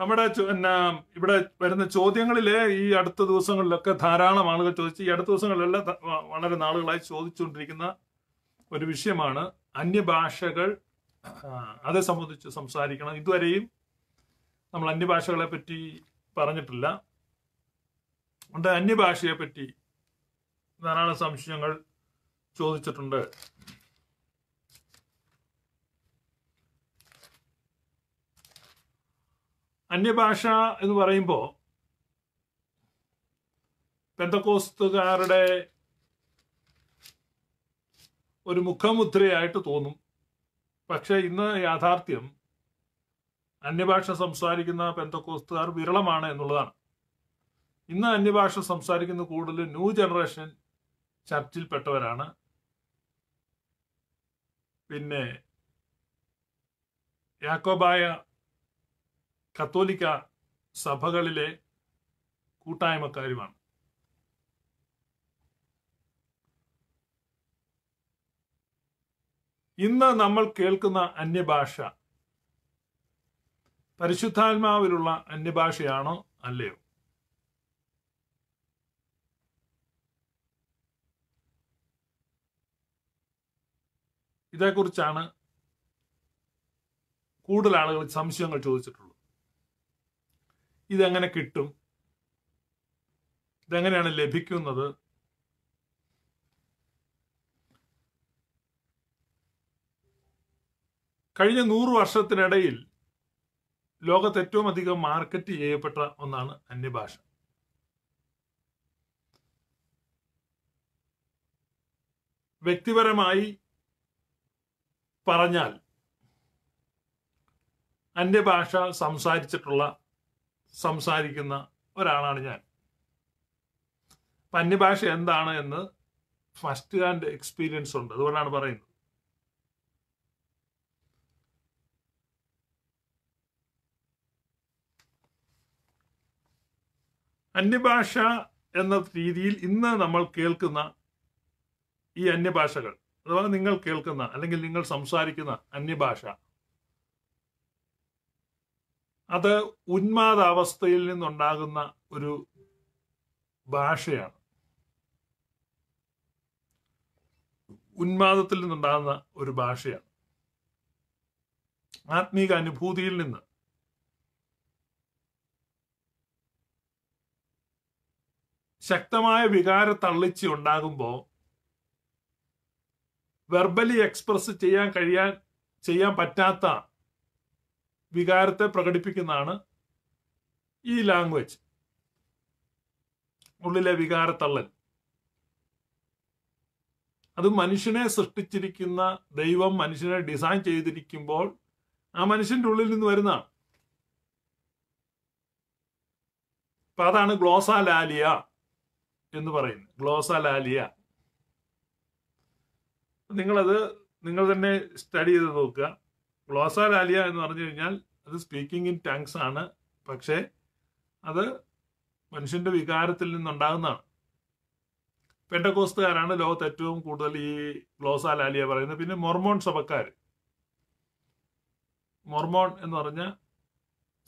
നമ്മുടെ പിന്നെ ഇവിടെ വരുന്ന ചോദ്യങ്ങളിൽ ഈ അടുത്ത ദിവസങ്ങളിലൊക്കെ ധാരാളം ആളുകൾ ചോദിച്ച് ഈ അടുത്ത ദിവസങ്ങളിലല്ല വളരെ നാളുകളായി ചോദിച്ചുകൊണ്ടിരിക്കുന്ന ഒരു വിഷയമാണ് അന്യഭാഷകൾ അതെ സംബന്ധിച്ച് സംസാരിക്കണം ഇതുവരെയും നമ്മൾ അന്യഭാഷകളെ പറ്റി പറഞ്ഞിട്ടില്ല ഉണ്ട് അന്യഭാഷയെ പറ്റി ധാരാളം സംശയങ്ങൾ ചോദിച്ചിട്ടുണ്ട് അന്യഭാഷ എന്ന് പറയുമ്പോൾ പെന്തക്കോസ്തുകാരുടെ ഒരു മുഖമുദ്രയായിട്ട് തോന്നും പക്ഷേ ഇന്ന് യാഥാർത്ഥ്യം അന്യഭാഷ സംസാരിക്കുന്ന പെന്തക്കോസ്തുകാർ വിരളമാണ് എന്നുള്ളതാണ് ഇന്ന് അന്യഭാഷ സംസാരിക്കുന്ന കൂടുതൽ ന്യൂ ജനറേഷൻ പെട്ടവരാണ് പിന്നെ യാക്കോബായ കത്തോലിക്ക സഭകളിലെ കൂട്ടായ്മക്കാരുമാണ് ഇന്ന് നമ്മൾ കേൾക്കുന്ന അന്യഭാഷ പരിശുദ്ധാത്മാവിലുള്ള അന്യഭാഷയാണോ അല്ലയോ ഇതേക്കുറിച്ചാണ് കൂടുതൽ ആളുകൾ സംശയങ്ങൾ ചോദിച്ചിട്ടുള്ളത് ഇതെങ്ങനെ കിട്ടും ഇതെങ്ങനെയാണ് ലഭിക്കുന്നത് കഴിഞ്ഞ നൂറ് വർഷത്തിനിടയിൽ ലോകത്ത് ഏറ്റവും അധികം മാർക്കറ്റ് ചെയ്യപ്പെട്ട ഒന്നാണ് അന്യഭാഷ വ്യക്തിപരമായി പറഞ്ഞാൽ അന്യഭാഷ സംസാരിച്ചിട്ടുള്ള സംസാരിക്കുന്ന ഒരാളാണ് ഞാൻ അപ്പം അന്യഭാഷ എന്താണ് എന്ന് ഫസ്റ്റ് ഹാൻഡ് എക്സ്പീരിയൻസ് ഉണ്ട് അതുകൊണ്ടാണ് പറയുന്നത് അന്യഭാഷ എന്ന രീതിയിൽ ഇന്ന് നമ്മൾ കേൾക്കുന്ന ഈ അന്യഭാഷകൾ അഥവാ നിങ്ങൾ കേൾക്കുന്ന അല്ലെങ്കിൽ നിങ്ങൾ സംസാരിക്കുന്ന അന്യഭാഷ അത് ഉന്മാദാവസ്ഥയിൽ നിന്നുണ്ടാകുന്ന ഒരു ഭാഷയാണ് ഉന്മാദത്തിൽ നിന്നുണ്ടാകുന്ന ഒരു ഭാഷയാണ് ആത്മീക അനുഭൂതിയിൽ നിന്ന് ശക്തമായ വികാര തള്ളിച്ച് ഉണ്ടാകുമ്പോൾ വെർബലി എക്സ്പ്രസ് ചെയ്യാൻ കഴിയാൻ ചെയ്യാൻ പറ്റാത്ത വികാരത്തെ പ്രകടിപ്പിക്കുന്നതാണ് ഈ ലാംഗ്വേജ് ഉള്ളിലെ വികാരത്തള്ളൽ അത് മനുഷ്യനെ സൃഷ്ടിച്ചിരിക്കുന്ന ദൈവം മനുഷ്യനെ ഡിസൈൻ ചെയ്തിരിക്കുമ്പോൾ ആ മനുഷ്യന്റെ ഉള്ളിൽ നിന്ന് വരുന്നതാണ് അപ്പൊ അതാണ് ഗ്ലോസാലാലിയ എന്ന് പറയുന്നത് ഗ്ലോസാലാലിയ നിങ്ങളത് നിങ്ങൾ തന്നെ സ്റ്റഡി ചെയ്ത് നോക്കുക ഗ്ലോസ ലാലിയ എന്ന് പറഞ്ഞു കഴിഞ്ഞാൽ അത് സ്പീക്കിംഗ് ഇൻ ടങ്സ് ആണ് പക്ഷേ അത് മനുഷ്യന്റെ വികാരത്തിൽ നിന്നുണ്ടാകുന്നതാണ് പെൻഡകോസ്തുകാരാണ് ലോകത്ത് ഏറ്റവും കൂടുതൽ ഈ ഗ്ലോസ ലാലിയ പറയുന്നത് പിന്നെ മൊർമോൺ സഭക്കാർ മൊർമോൺ എന്ന് പറഞ്ഞ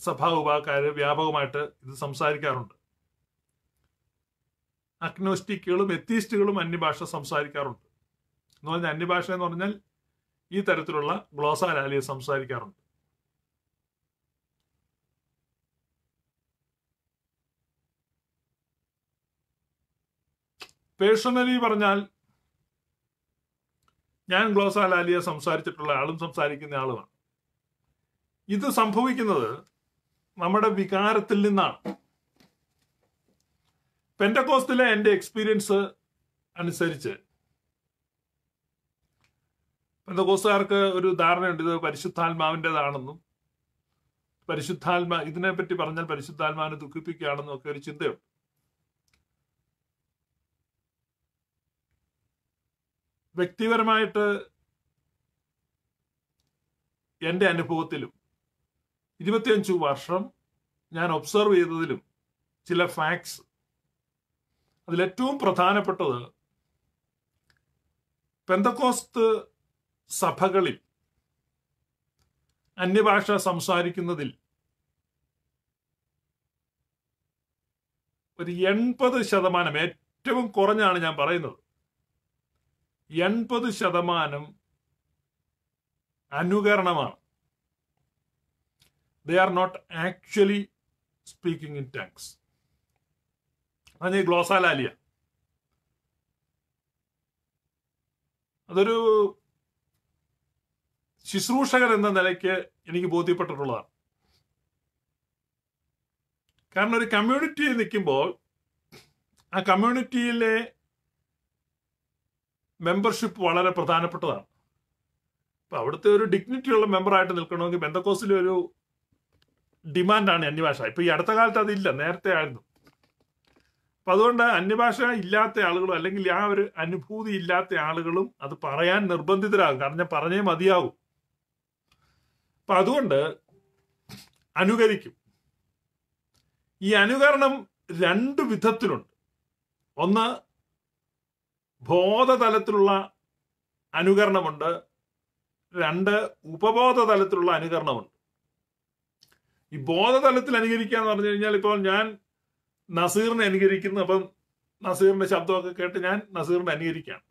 സഭാ വിഭാഗക്കാർ വ്യാപകമായിട്ട് ഇത് സംസാരിക്കാറുണ്ട് അഗ്നോസ്റ്റിക്കുകളും എത്തീസ്റ്റുകളും അന്യഭാഷ സംസാരിക്കാറുണ്ട് എന്ന് പറഞ്ഞാൽ അന്യഭാഷ എന്ന് പറഞ്ഞാൽ ഈ തരത്തിലുള്ള ഗ്ലോസാലാലിയ സംസാരിക്കാറുണ്ട് പേഴ്സണലി പറഞ്ഞാൽ ഞാൻ ലാലിയെ സംസാരിച്ചിട്ടുള്ള ആളും സംസാരിക്കുന്ന ആളുമാണ് ഇത് സംഭവിക്കുന്നത് നമ്മുടെ വികാരത്തിൽ നിന്നാണ് പെൻറ്റക്കോസ്റ്റിലെ എൻ്റെ എക്സ്പീരിയൻസ് അനുസരിച്ച് പെന്തകോസുകാർക്ക് ഒരു ധാരണയുണ്ട് ഇത് പരിശുദ്ധാത്മാവിൻ്റെതാണെന്നും പരിശുദ്ധാത്മാ ഇതിനെപ്പറ്റി പറഞ്ഞാൽ പരിശുദ്ധാത്മാവിനെ ദുഃഖിപ്പിക്കുകയാണെന്നും ഒക്കെ ഒരു ചിന്തയുണ്ട് വ്യക്തിപരമായിട്ട് എൻ്റെ അനുഭവത്തിലും ഇരുപത്തിയഞ്ചു വർഷം ഞാൻ ഒബ്സർവ് ചെയ്തതിലും ചില ഫാക്ട്സ് അതിലേറ്റവും പ്രധാനപ്പെട്ടത് പെന്തക്കോസ്ത് സഭകളിൽ അന്യഭാഷ സംസാരിക്കുന്നതിൽ ഒരു എൺപത് ശതമാനം ഏറ്റവും കുറഞ്ഞാണ് ഞാൻ പറയുന്നത് എൺപത് ശതമാനം അനുകരണമാണ് they are not actually speaking in tongues അതെ ഗ്ലോസാലാലിയ അതൊരു ശുശ്രൂഷകൻ എന്ന നിലയ്ക്ക് എനിക്ക് ബോധ്യപ്പെട്ടിട്ടുള്ളതാണ് കാരണം ഒരു കമ്മ്യൂണിറ്റിയിൽ നിൽക്കുമ്പോൾ ആ കമ്മ്യൂണിറ്റിയിലെ മെമ്പർഷിപ്പ് വളരെ പ്രധാനപ്പെട്ടതാണ് അപ്പൊ അവിടുത്തെ ഒരു ഡിഗ്നിറ്റിയുള്ള മെമ്പറായിട്ട് നിൽക്കണമെങ്കിൽ ബെന്തക്കോസിലെ ഒരു ഡിമാൻഡാണ് അന്യഭാഷ ഇപ്പൊ ഈ അടുത്ത കാലത്ത് അതില്ല നേരത്തെ ആയിരുന്നു അപ്പൊ അതുകൊണ്ട് അന്യഭാഷ ഇല്ലാത്ത ആളുകളും അല്ലെങ്കിൽ ആ ഒരു അനുഭൂതി ഇല്ലാത്ത ആളുകളും അത് പറയാൻ നിർബന്ധിതരാകും കാരണം ഞാൻ പറഞ്ഞേ മതിയാകും അപ്പം അതുകൊണ്ട് അനുകരിക്കും ഈ അനുകരണം രണ്ട് വിധത്തിലുണ്ട് ഒന്ന് ബോധതലത്തിലുള്ള അനുകരണമുണ്ട് രണ്ട് ഉപബോധ തലത്തിലുള്ള അനുകരണമുണ്ട് ഈ ബോധതലത്തിൽ അനുകരിക്കുക എന്ന് പറഞ്ഞു കഴിഞ്ഞാൽ ഇപ്പോൾ ഞാൻ നസീറിനെ അനുകരിക്കുന്നു അപ്പം നസീറിന്റെ ശബ്ദമൊക്കെ കേട്ട് ഞാൻ നസീറിനെ അനുകരിക്കുകയാണ്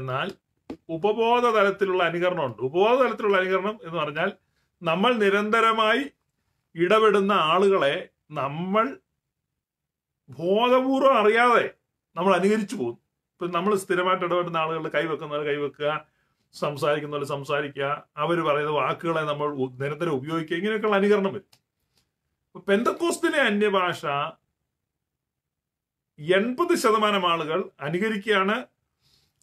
എന്നാൽ ഉപബോധ തലത്തിലുള്ള അനുകരണമുണ്ട് ഉപബോധ തലത്തിലുള്ള അനുകരണം എന്ന് പറഞ്ഞാൽ നമ്മൾ നിരന്തരമായി ഇടപെടുന്ന ആളുകളെ നമ്മൾ ബോധപൂർവം അറിയാതെ നമ്മൾ അനുകരിച്ചു പോകും ഇപ്പം നമ്മൾ സ്ഥിരമായിട്ട് ഇടപെടുന്ന ആളുകളുടെ കൈവെക്കുന്നവർ കൈവെക്കുക സംസാരിക്കുന്നവർ സംസാരിക്കുക അവർ പറയുന്ന വാക്കുകളെ നമ്മൾ നിരന്തരം ഉപയോഗിക്കുക ഇങ്ങനെയൊക്കെയുള്ള അനുകരണം വരും പെന്തക്കോസ്തിലെ അന്യഭാഷ എൺപത് ശതമാനം ആളുകൾ അനുകരിക്കുകയാണ്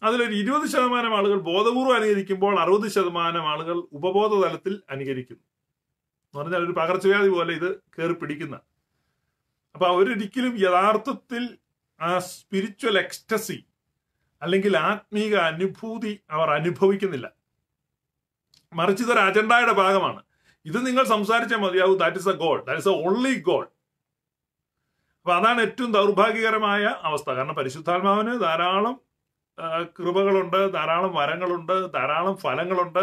അതിലൊരു ഇരുപത് ശതമാനം ആളുകൾ ബോധപൂർവ്വം അനുകരിക്കുമ്പോൾ അറുപത് ശതമാനം ആളുകൾ ഉപബോധ തലത്തിൽ അനുകരിക്കുന്നു എന്ന് പറഞ്ഞാൽ ഒരു പകർച്ചവ്യാധി പോലെ ഇത് കയറി പിടിക്കുന്ന അപ്പൊ അവരൊരിക്കലും യഥാർത്ഥത്തിൽ ആ സ്പിരിച്വൽ എക്സ്റ്റസി അല്ലെങ്കിൽ ആത്മീക അനുഭൂതി അവർ അനുഭവിക്കുന്നില്ല മറിച്ച് ഇതൊരു അജണ്ടയുടെ ഭാഗമാണ് ഇത് നിങ്ങൾ സംസാരിച്ചാൽ മതിയാവും that is a goal that is a only goal അപ്പൊ അതാണ് ഏറ്റവും ദൗർഭാഗ്യകരമായ അവസ്ഥ കാരണം പരിശുദ്ധാത്മാവിന് ധാരാളം കൃപകളുണ്ട് ധാരാളം വരങ്ങളുണ്ട് ധാരാളം ഫലങ്ങളുണ്ട്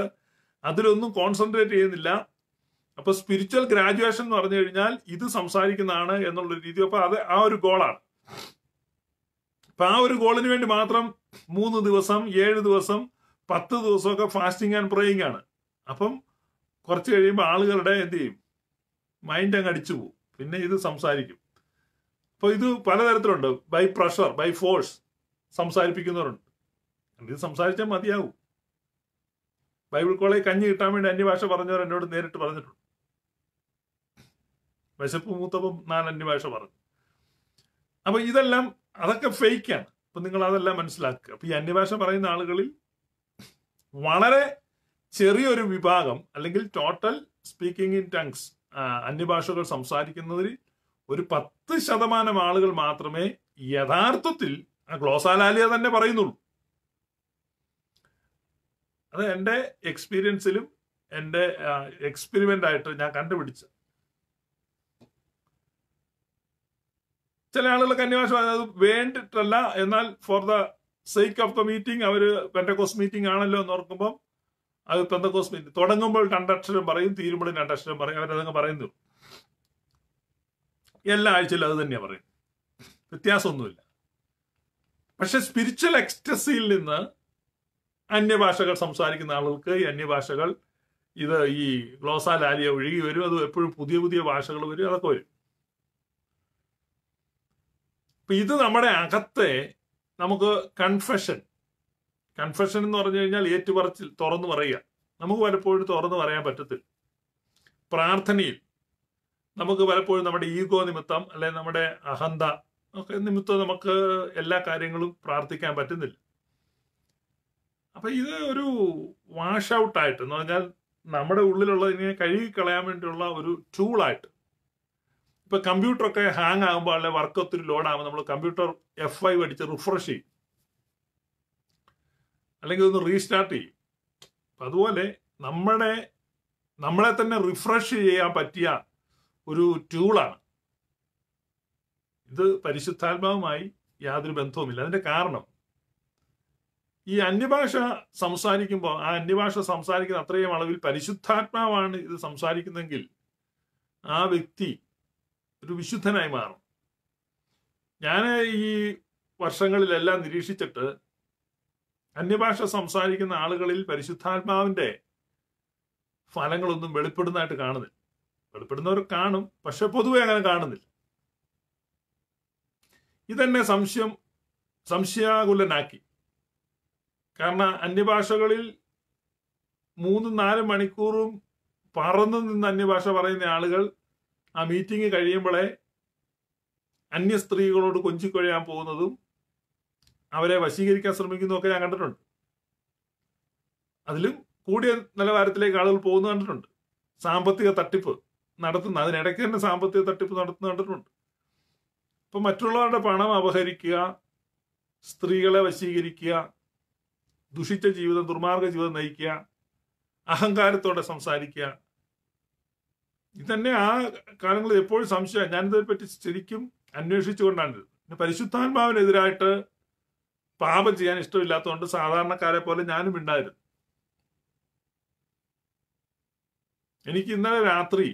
അതിലൊന്നും കോൺസെൻട്രേറ്റ് ചെയ്യുന്നില്ല അപ്പൊ സ്പിരിച്വൽ ഗ്രാജുവേഷൻ എന്ന് പറഞ്ഞു കഴിഞ്ഞാൽ ഇത് സംസാരിക്കുന്നതാണ് എന്നുള്ള രീതി അപ്പൊ അത് ആ ഒരു ഗോളാണ് അപ്പൊ ആ ഒരു ഗോളിന് വേണ്ടി മാത്രം മൂന്ന് ദിവസം ഏഴ് ദിവസം പത്ത് ദിവസമൊക്കെ ഫാസ്റ്റിംഗ് ആൻഡ് പ്രേയിങ് ആണ് അപ്പം കുറച്ച് കഴിയുമ്പോൾ ആളുകളുടെ എന്ത് ചെയ്യും മൈൻഡ് അങ്ങ് അടിച്ചു പോകും പിന്നെ ഇത് സംസാരിക്കും അപ്പോൾ ഇത് പലതരത്തിലുണ്ട് ബൈ പ്രഷർ ബൈ ഫോഴ്സ് സംസാരിപ്പിക്കുന്നവരുണ്ട് ഇത് സംസാരിച്ചാൽ മതിയാവും ബൈബിൾ കോളേജ് കഞ്ഞി കിട്ടാൻ വേണ്ടി അന്യഭാഷ പറഞ്ഞവർ എന്നോട് നേരിട്ട് പറഞ്ഞിട്ടുണ്ട് വിശപ്പ് മൂത്തപ്പം ഞാൻ അന്യഭാഷ പറഞ്ഞു അപ്പൊ ഇതെല്ലാം അതൊക്കെ ഫേക്കാണ് അപ്പൊ നിങ്ങൾ അതെല്ലാം മനസ്സിലാക്കുക അപ്പൊ ഈ അന്യഭാഷ പറയുന്ന ആളുകളിൽ വളരെ ചെറിയൊരു വിഭാഗം അല്ലെങ്കിൽ ടോട്ടൽ സ്പീക്കിംഗ് ഇൻ ടങ്സ് അന്യഭാഷകൾ സംസാരിക്കുന്നതിൽ ഒരു പത്ത് ശതമാനം ആളുകൾ മാത്രമേ യഥാർത്ഥത്തിൽ ഗ്ലോസാലാലിയ തന്നെ പറയുന്നുള്ളൂ അത് എൻ്റെ എക്സ്പീരിയൻസിലും എൻ്റെ എക്സ്പെരിമെന്റ് ആയിട്ട് ഞാൻ കണ്ടുപിടിച്ച ചില ആളുകൾ കന്യാശ അത് വേണ്ടിട്ടല്ല എന്നാൽ for the sake of the meeting അവർ പെൻഡക്കോസ് മീറ്റിംഗ് ആണല്ലോ എന്ന് ഓർക്കുമ്പോൾ അത് പെന്തക്കോസ് മീറ്റിംഗ് തുടങ്ങുമ്പോൾ രണ്ടക്ഷരം പറയും തീരുമ്പോൾ രണ്ടക്ഷരം പറയും അവരതങ്ങ് പറയുന്നു എല്ലാ ആഴ്ചയിലും അത് തന്നെയാണ് പറയും വ്യത്യാസമൊന്നുമില്ല പക്ഷെ സ്പിരിച്വൽ എക്സ്റ്റസിയിൽ നിന്ന് അന്യഭാഷകൾ സംസാരിക്കുന്ന ആളുകൾക്ക് ഈ അന്യഭാഷകൾ ഇത് ഈ ഗ്ലോസാലാലിയ ഒഴുകി വരും അത് എപ്പോഴും പുതിയ പുതിയ ഭാഷകൾ വരും അതൊക്കെ വരും അപ്പൊ ഇത് നമ്മുടെ അകത്തെ നമുക്ക് കൺഫെഷൻ കൺഫെഷൻ എന്ന് പറഞ്ഞു കഴിഞ്ഞാൽ ഏറ്റുപറച്ചിൽ തുറന്നു പറയുക നമുക്ക് പലപ്പോഴും തുറന്നു പറയാൻ പറ്റത്തില്ല പ്രാർത്ഥനയിൽ നമുക്ക് പലപ്പോഴും നമ്മുടെ ഈഗോ നിമിത്തം അല്ലെങ്കിൽ നമ്മുടെ അഹന്ത ഒക്കെ നിമിത്തം നമുക്ക് എല്ലാ കാര്യങ്ങളും പ്രാർത്ഥിക്കാൻ പറ്റുന്നില്ല അപ്പം ഇത് ഒരു വാഷ് ആയിട്ട് എന്ന് പറഞ്ഞാൽ നമ്മുടെ ഉള്ളിലുള്ള ഇതിനെ കഴുകി കളയാൻ വേണ്ടിയുള്ള ഒരു ടൂളായിട്ട് ഇപ്പം കമ്പ്യൂട്ടറൊക്കെ ഹാങ് ആകുമ്പോൾ അല്ലെ വർക്ക് ഒത്തിരി ലോഡാകുമ്പോൾ നമ്മൾ കമ്പ്യൂട്ടർ എഫ് ഐ അടിച്ച് റിഫ്രഷ് ചെയ്യും അല്ലെങ്കിൽ ഒന്ന് റീസ്റ്റാർട്ട് ചെയ്യും അതുപോലെ നമ്മുടെ നമ്മളെ തന്നെ റിഫ്രഷ് ചെയ്യാൻ പറ്റിയ ഒരു ടൂളാണ് ഇത് പരിശുദ്ധാത്മാവുമായി യാതൊരു ബന്ധവുമില്ല അതിൻ്റെ കാരണം ഈ അന്യഭാഷ സംസാരിക്കുമ്പോൾ ആ അന്യഭാഷ സംസാരിക്കുന്ന അത്രയും അളവിൽ പരിശുദ്ധാത്മാവാണ് ഇത് സംസാരിക്കുന്നതെങ്കിൽ ആ വ്യക്തി ഒരു വിശുദ്ധനായി മാറും ഞാൻ ഈ വർഷങ്ങളിലെല്ലാം നിരീക്ഷിച്ചിട്ട് അന്യഭാഷ സംസാരിക്കുന്ന ആളുകളിൽ പരിശുദ്ധാത്മാവിന്റെ ഫലങ്ങളൊന്നും വെളിപ്പെടുന്നതായിട്ട് കാണുന്നില്ല വെളിപ്പെടുന്നവർ കാണും പക്ഷെ പൊതുവെ അങ്ങനെ കാണുന്നില്ല ഇതെന്നെ സംശയം സംശയാകുലനാക്കി കാരണം അന്യഭാഷകളിൽ മൂന്നും നാല് മണിക്കൂറും പറന്നു നിന്ന് അന്യഭാഷ പറയുന്ന ആളുകൾ ആ മീറ്റിംഗ് കഴിയുമ്പോഴേ അന്യ സ്ത്രീകളോട് കൊഞ്ചിക്കൊഴിയാൻ പോകുന്നതും അവരെ വശീകരിക്കാൻ ശ്രമിക്കുന്നതൊക്കെ ഞാൻ കണ്ടിട്ടുണ്ട് അതിലും കൂടിയ നിലവാരത്തിലേക്ക് ആളുകൾ പോകുന്നത് കണ്ടിട്ടുണ്ട് സാമ്പത്തിക തട്ടിപ്പ് നടത്തുന്ന അതിനിടയ്ക്ക് തന്നെ സാമ്പത്തിക തട്ടിപ്പ് നടത്തുന്ന കണ്ടിട്ടുണ്ട് അപ്പം മറ്റുള്ളവരുടെ പണം അപഹരിക്കുക സ്ത്രീകളെ വശീകരിക്കുക ദുഷിച്ച ജീവിതം ദുർമാർഗ ജീവിതം നയിക്കുക അഹങ്കാരത്തോടെ സംസാരിക്കുക ഇതന്നെ ആ കാലങ്ങളിൽ എപ്പോഴും സംശയം ഞാനിതേപ്പറ്റി ശരിക്കും അന്വേഷിച്ചുകൊണ്ടാണ് പരിശുദ്ധാത്മാവിനെതിരായിട്ട് പാപം ചെയ്യാൻ ഇഷ്ടമില്ലാത്തതുകൊണ്ട് സാധാരണക്കാരെ പോലെ ഞാനും ഉണ്ടായിരുന്നു എനിക്ക് ഇന്നലെ രാത്രി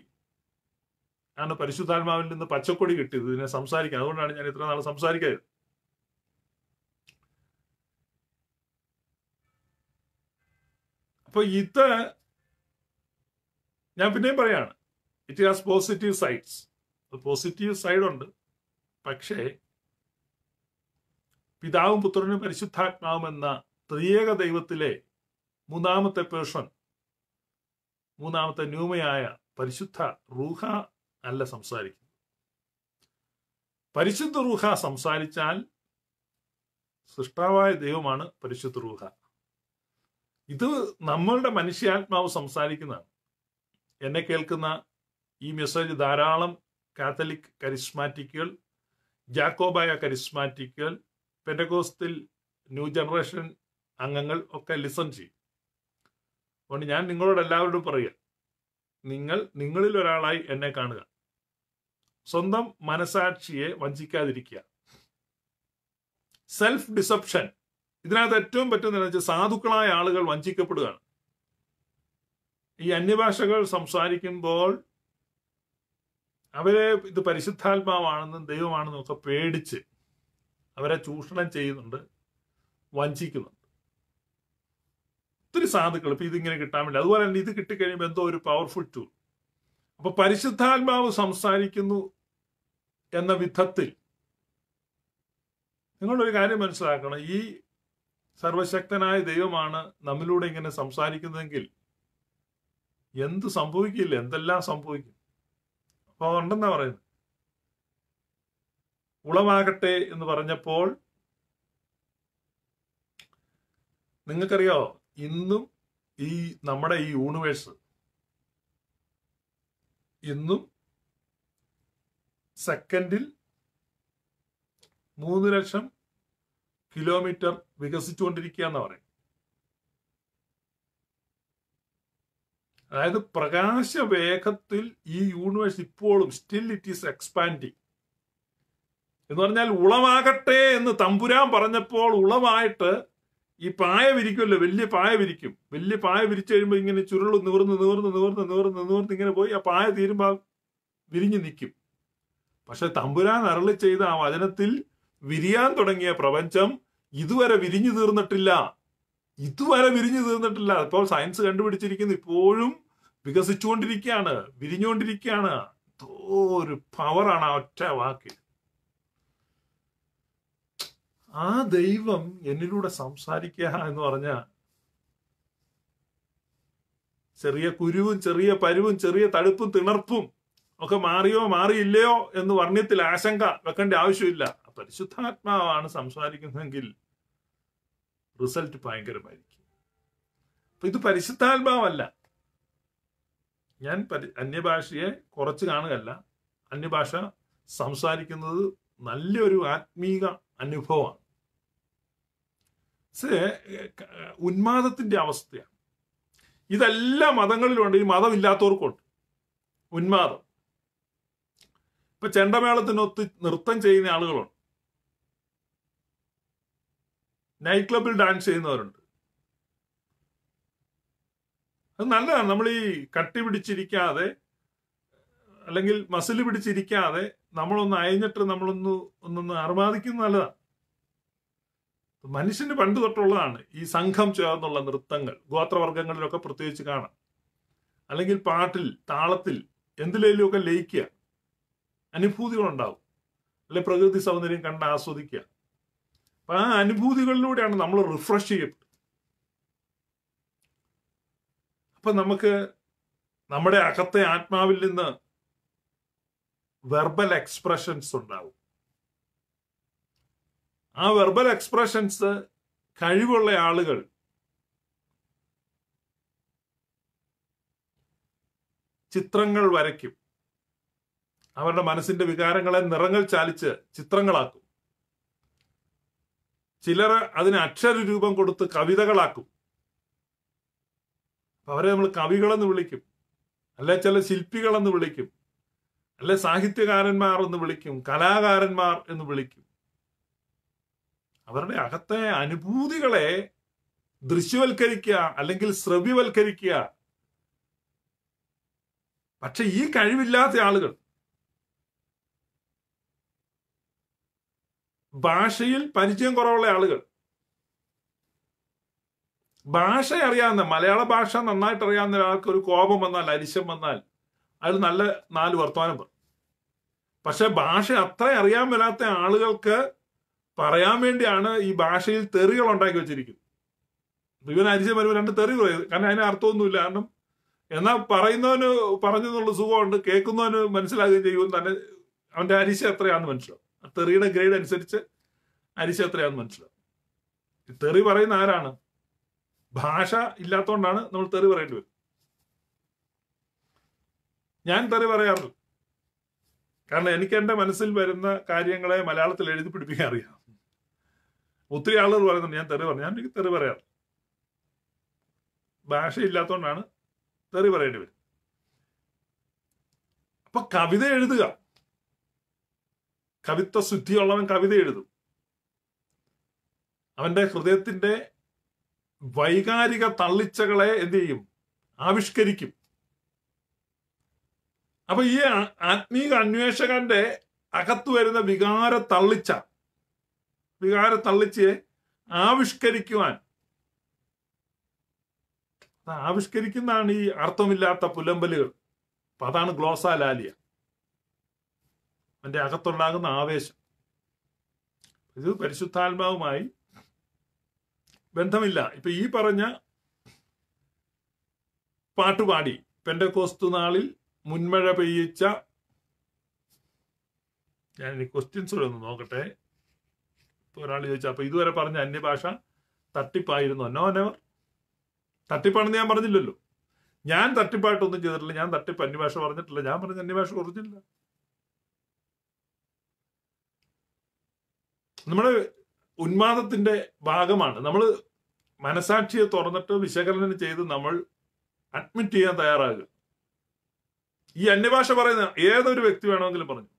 ആണ് പരിശുദ്ധാത്മാവിൽ നിന്ന് പച്ചക്കൊടി കിട്ടിയത് ഇതിനെ സംസാരിക്കാൻ അതുകൊണ്ടാണ് ഞാൻ ഇത്ര നാൾ സംസാരിക്കാതിരുന്നത് അപ്പൊ ഇത് ഞാൻ പിന്നെയും പറയാണ് it has positive sides positive സൈഡുണ്ട് പക്ഷേ പിതാവും പുത്രനും പരിശുദ്ധാത്മാവുമെന്ന ത്രിയേക ദൈവത്തിലെ മൂന്നാമത്തെ പേഴ്സൺ മൂന്നാമത്തെ ന്യൂമയായ പരിശുദ്ധ റൂഹ അല്ല സംസാരിക്കുന്നത് പരിശുദ്ധ റൂഹ സംസാരിച്ചാൽ സൃഷ്ടാവായ ദൈവമാണ് പരിശുദ്ധ റൂഹ ഇത് നമ്മളുടെ മനുഷ്യാത്മാവ് സംസാരിക്കുന്നതാണ് എന്നെ കേൾക്കുന്ന ഈ മെസ്സേജ് ധാരാളം കാത്തലിക് കരിസ്മാറ്റിക്കുകൾ ജാക്കോബായ കരിസ്മാറ്റിക്കുകൾ പെൻഡകോസ്തിൽ ന്യൂ ജനറേഷൻ അംഗങ്ങൾ ഒക്കെ ലിസൺ ചെയ്യും അതുകൊണ്ട് ഞാൻ നിങ്ങളോട് എല്ലാവരോടും പറയുക നിങ്ങൾ നിങ്ങളിൽ ഒരാളായി എന്നെ കാണുക സ്വന്തം മനസാക്ഷിയെ വഞ്ചിക്കാതിരിക്കുക സെൽഫ് ഡിസപ്ഷൻ ഇതിനകത്ത് ഏറ്റവും പറ്റുന്ന വെച്ചാൽ സാധുക്കളായ ആളുകൾ വഞ്ചിക്കപ്പെടുകയാണ് ഈ അന്യഭാഷകൾ സംസാരിക്കുമ്പോൾ അവരെ ഇത് പരിശുദ്ധാത്മാവാണെന്നും ദൈവമാണെന്നും ഒക്കെ പേടിച്ച് അവരെ ചൂഷണം ചെയ്യുന്നുണ്ട് വഞ്ചിക്കുന്നുണ്ട് ഒത്തിരി സാധുക്കൾ ഇപ്പൊ ഇതിങ്ങനെ കിട്ടാൻ വേണ്ടി അതുപോലെ തന്നെ ഇത് കിട്ടിക്കഴിയുമ്പോൾ എന്തോ ഒരു പവർഫുൾ ടൂൾ അപ്പൊ പരിശുദ്ധാത്മാവ് സംസാരിക്കുന്നു എന്ന വിധത്തിൽ നിങ്ങളൊരു കാര്യം മനസ്സിലാക്കണം ഈ സർവശക്തനായ ദൈവമാണ് നമ്മിലൂടെ ഇങ്ങനെ സംസാരിക്കുന്നതെങ്കിൽ എന്ത് സംഭവിക്കില്ല എന്തെല്ലാം സംഭവിക്കും അപ്പോൾ ഉണ്ടെന്നാ പറയുന്നത് ഉളമാകട്ടെ എന്ന് പറഞ്ഞപ്പോൾ നിങ്ങൾക്കറിയോ ഇന്നും ഈ നമ്മുടെ ഈ യൂണിവേഴ്സ് ഇന്നും സെക്കൻഡിൽ മൂന്ന് ലക്ഷം കിലോമീറ്റർ വികസിച്ചുകൊണ്ടിരിക്കുകയാണ് എന്ന് പറയും അതായത് പ്രകാശ വേഗത്തിൽ ഈ യൂണിവേഴ്സ് ഇപ്പോഴും സ്റ്റിൽ ഇറ്റ് ഈസ് എക്സ്പാൻഡിങ് എന്ന് പറഞ്ഞാൽ ഉളവാകട്ടെ എന്ന് തമ്പുരാൻ പറഞ്ഞപ്പോൾ ഉളവായിട്ട് ഈ പായ വിരിക്കുമല്ലോ വലിയ പായ വിരിക്കും വലിയ പായ വിരിച്ചു കഴിയുമ്പോൾ ഇങ്ങനെ ചുരുള് നിവർന്ന് നിവർന്ന് നിവർന്ന് നിവർന്ന് നിവർന്ന് ഇങ്ങനെ പോയി ആ പായ തീരുമ്പോൾ വിരിഞ്ഞു നിൽക്കും പക്ഷെ തമ്പുരാൻ അരളി ചെയ്ത ആ വചനത്തിൽ വിരിയാൻ തുടങ്ങിയ പ്രപഞ്ചം ഇതുവരെ വിരിഞ്ഞു തീർന്നിട്ടില്ല ഇതുവരെ വിരിഞ്ഞു തീർന്നിട്ടില്ല ഇപ്പോൾ സയൻസ് കണ്ടുപിടിച്ചിരിക്കുന്നു ഇപ്പോഴും വികസിച്ചുകൊണ്ടിരിക്കുകയാണ് വിരിഞ്ഞുകൊണ്ടിരിക്കുകയാണ് ഒരു പവറാണ് ആ ഒറ്റ വാക്കിൽ ആ ദൈവം എന്നിലൂടെ സംസാരിക്കുക എന്ന് പറഞ്ഞ ചെറിയ കുരുവും ചെറിയ പരുവും ചെറിയ തടുപ്പും തിണർപ്പും ഒക്കെ മാറിയോ മാറിയില്ലയോ എന്ന് വർണ്ണ്യത്തിൽ ആശങ്ക വെക്കേണ്ട ആവശ്യമില്ല പരിശുദ്ധാത്മാവാണ് സംസാരിക്കുന്നതെങ്കിൽ റിസൾട്ട് ഭയങ്കരമായിരിക്കും അപ്പൊ ഇത് പരിശുദ്ധാത്മാവല്ല ഞാൻ പരി അന്യഭാഷയെ കുറച്ച് കാണുകയല്ല അന്യഭാഷ സംസാരിക്കുന്നത് നല്ലൊരു ആത്മീക അനുഭവമാണ് ഉന്മാദത്തിന്റെ അവസ്ഥയാണ് ഇതെല്ലാ മതങ്ങളിലുണ്ട് ഈ മതമില്ലാത്തവർക്കുണ്ട് ഉന്മാദം ഇപ്പൊ ചെണ്ടമേളത്തിനൊത്ത് നൃത്തം ചെയ്യുന്ന ആളുകളുണ്ട് നൈറ്റ് ക്ലബിൽ ഡാൻസ് ചെയ്യുന്നവരുണ്ട് അത് നല്ലതാണ് നമ്മൾ ഈ കട്ടി പിടിച്ചിരിക്കാതെ അല്ലെങ്കിൽ മസിൽ പിടിച്ചിരിക്കാതെ നമ്മളൊന്ന് അയഞ്ഞിട്ട് നമ്മളൊന്ന് ഒന്നൊന്ന് അർമാദിക്കുന്നത് നല്ലതാണ് മനുഷ്യന് പണ്ട് തൊട്ടുള്ളതാണ് ഈ സംഘം ചേർന്നുള്ള നൃത്തങ്ങൾ ഗോത്രവർഗങ്ങളിലൊക്കെ പ്രത്യേകിച്ച് കാണാം അല്ലെങ്കിൽ പാട്ടിൽ താളത്തിൽ എന്തിലേലുമൊക്കെ ലയിക്കുക അനുഭൂതികളുണ്ടാവും അല്ലെ പ്രകൃതി സൗന്ദര്യം കണ്ട് ആസ്വദിക്കുക അപ്പം ആ അനുഭൂതികളിലൂടെയാണ് നമ്മൾ റിഫ്രഷ് ചെയ്യപ്പെടുന്നത് അപ്പം നമുക്ക് നമ്മുടെ അകത്തെ ആത്മാവിൽ നിന്ന് വെർബൽ എക്സ്പ്രഷൻസ് ഉണ്ടാവും ആ വെർബൽ എക്സ്പ്രഷൻസ് കഴിവുള്ള ആളുകൾ ചിത്രങ്ങൾ വരയ്ക്കും അവരുടെ മനസ്സിന്റെ വികാരങ്ങളെ നിറങ്ങൾ ചാലിച്ച് ചിത്രങ്ങളാക്കും ചിലർ അതിന് അക്ഷരരൂപം കൊടുത്ത് കവിതകളാക്കും അവരെ നമ്മൾ കവികളെന്ന് വിളിക്കും അല്ലെ ചില ശില്പികളെന്ന് വിളിക്കും അല്ലെ സാഹിത്യകാരന്മാർ എന്ന് വിളിക്കും കലാകാരന്മാർ എന്ന് വിളിക്കും അവരുടെ അകത്തെ അനുഭൂതികളെ ദൃശ്യവൽക്കരിക്കുക അല്ലെങ്കിൽ ശ്രവ്യവൽക്കരിക്കുക പക്ഷെ ഈ കഴിവില്ലാത്ത ആളുകൾ ഭാഷയിൽ പരിചയം കുറവുള്ള ആളുകൾ ഭാഷ അറിയാവുന്ന മലയാള ഭാഷ നന്നായിട്ട് അറിയാവുന്ന ഒരാൾക്ക് ഒരു കോപം വന്നാൽ അരിശം വന്നാൽ അയാൾ നല്ല നാല് വർത്തമാനം പറയും പക്ഷെ ഭാഷ അത്ര അറിയാൻ വരാത്ത ആളുകൾക്ക് പറയാൻ വേണ്ടിയാണ് ഈ ഭാഷയിൽ തെറികൾ ഉണ്ടാക്കി വെച്ചിരിക്കുന്നത് ഇവൻ അരിശം വരുമ്പോൾ രണ്ട് തെറി പറയും കാരണം അതിന് അർത്ഥമൊന്നുമില്ല കാരണം എന്നാൽ പറയുന്നവന് പറഞ്ഞെന്നുള്ള സുഖമുണ്ട് കേൾക്കുന്നവന് മനസ്സിലാകുകയും ചെയ്യും തന്നെ അവന്റെ അരിശം എത്രയാണെന്ന് മനസ്സിലാവും തെറിയുടെ ഗ്രേഡ് അനുസരിച്ച് അരിശ എത്രയാന്ന് മനസ്സിലാവും തെറി പറയുന്ന ആരാണ് ഭാഷ ഇല്ലാത്തതുകൊണ്ടാണ് നമ്മൾ തെറി പറയേണ്ടി വരും ഞാൻ തെറി പറയാറില്ല കാരണം എനിക്ക് എൻ്റെ മനസ്സിൽ വരുന്ന കാര്യങ്ങളെ മലയാളത്തിൽ എഴുതി പിടിപ്പിക്കാൻ അറിയാം ഒത്തിരി ആളുകൾ പറയുന്നുണ്ട് ഞാൻ തെറി പറഞ്ഞു ഞാൻ എനിക്ക് തെറി പറയാറില്ല ഇല്ലാത്തതുകൊണ്ടാണ് തെറി പറയേണ്ടി വരും അപ്പൊ കവിത എഴുതുക കവിത്വ ശുദ്ധിയുള്ളവൻ കവിത എഴുതും അവന്റെ ഹൃദയത്തിന്റെ വൈകാരിക തള്ളിച്ചകളെ എന്ത് ചെയ്യും ആവിഷ്കരിക്കും അപ്പൊ ഈ ആത്മീക അന്വേഷകന്റെ അകത്തു വരുന്ന വികാര തള്ളിച്ച വികാര തള്ളിച്ചയെ ആവിഷ്കരിക്കുവാൻ ആവിഷ്കരിക്കുന്നതാണ് ഈ അർത്ഥമില്ലാത്ത പുലമ്പലുകൾ അപ്പൊ അതാണ് ഗ്ലോസാലാലിയ അവൻ്റെ അകത്തുണ്ടാകുന്ന ആവേശം ഇത് പരിശുദ്ധാത്മാവുമായി ബന്ധമില്ല ഇപ്പൊ ഈ പറഞ്ഞ പാട്ടുപാടി പെൻഡക്കോസ്തു നാളിൽ മുൻമഴ പെയ്യിച്ച ഞാൻ ഇനി ക്വസ്റ്റ്യൻസ് കൂടെ ഒന്ന് നോക്കട്ടെ ഒരാൾ ചോദിച്ചു അപ്പൊ ഇതുവരെ പറഞ്ഞ അന്യഭാഷ തട്ടിപ്പായിരുന്നു നോ നെവർ തട്ടിപ്പാണെന്ന് ഞാൻ പറഞ്ഞില്ലല്ലോ ഞാൻ തട്ടിപ്പായിട്ടൊന്നും ചെയ്തിട്ടില്ല ഞാൻ തട്ടിപ്പ് അന്യഭാഷ പറഞ്ഞിട്ടില്ല ഞാൻ പറഞ്ഞ അന്യഭാഷ കുറഞ്ഞില്ല നമ്മുടെ ഉന്മാദത്തിന്റെ ഭാഗമാണ് നമ്മൾ മനസാക്ഷിയെ തുറന്നിട്ട് വിശകലനം ചെയ്ത് നമ്മൾ അഡ്മിറ്റ് ചെയ്യാൻ തയ്യാറാകുക ഈ അന്യഭാഷ പറയുന്ന ഏതൊരു വ്യക്തി വേണമെങ്കിലും പറഞ്ഞു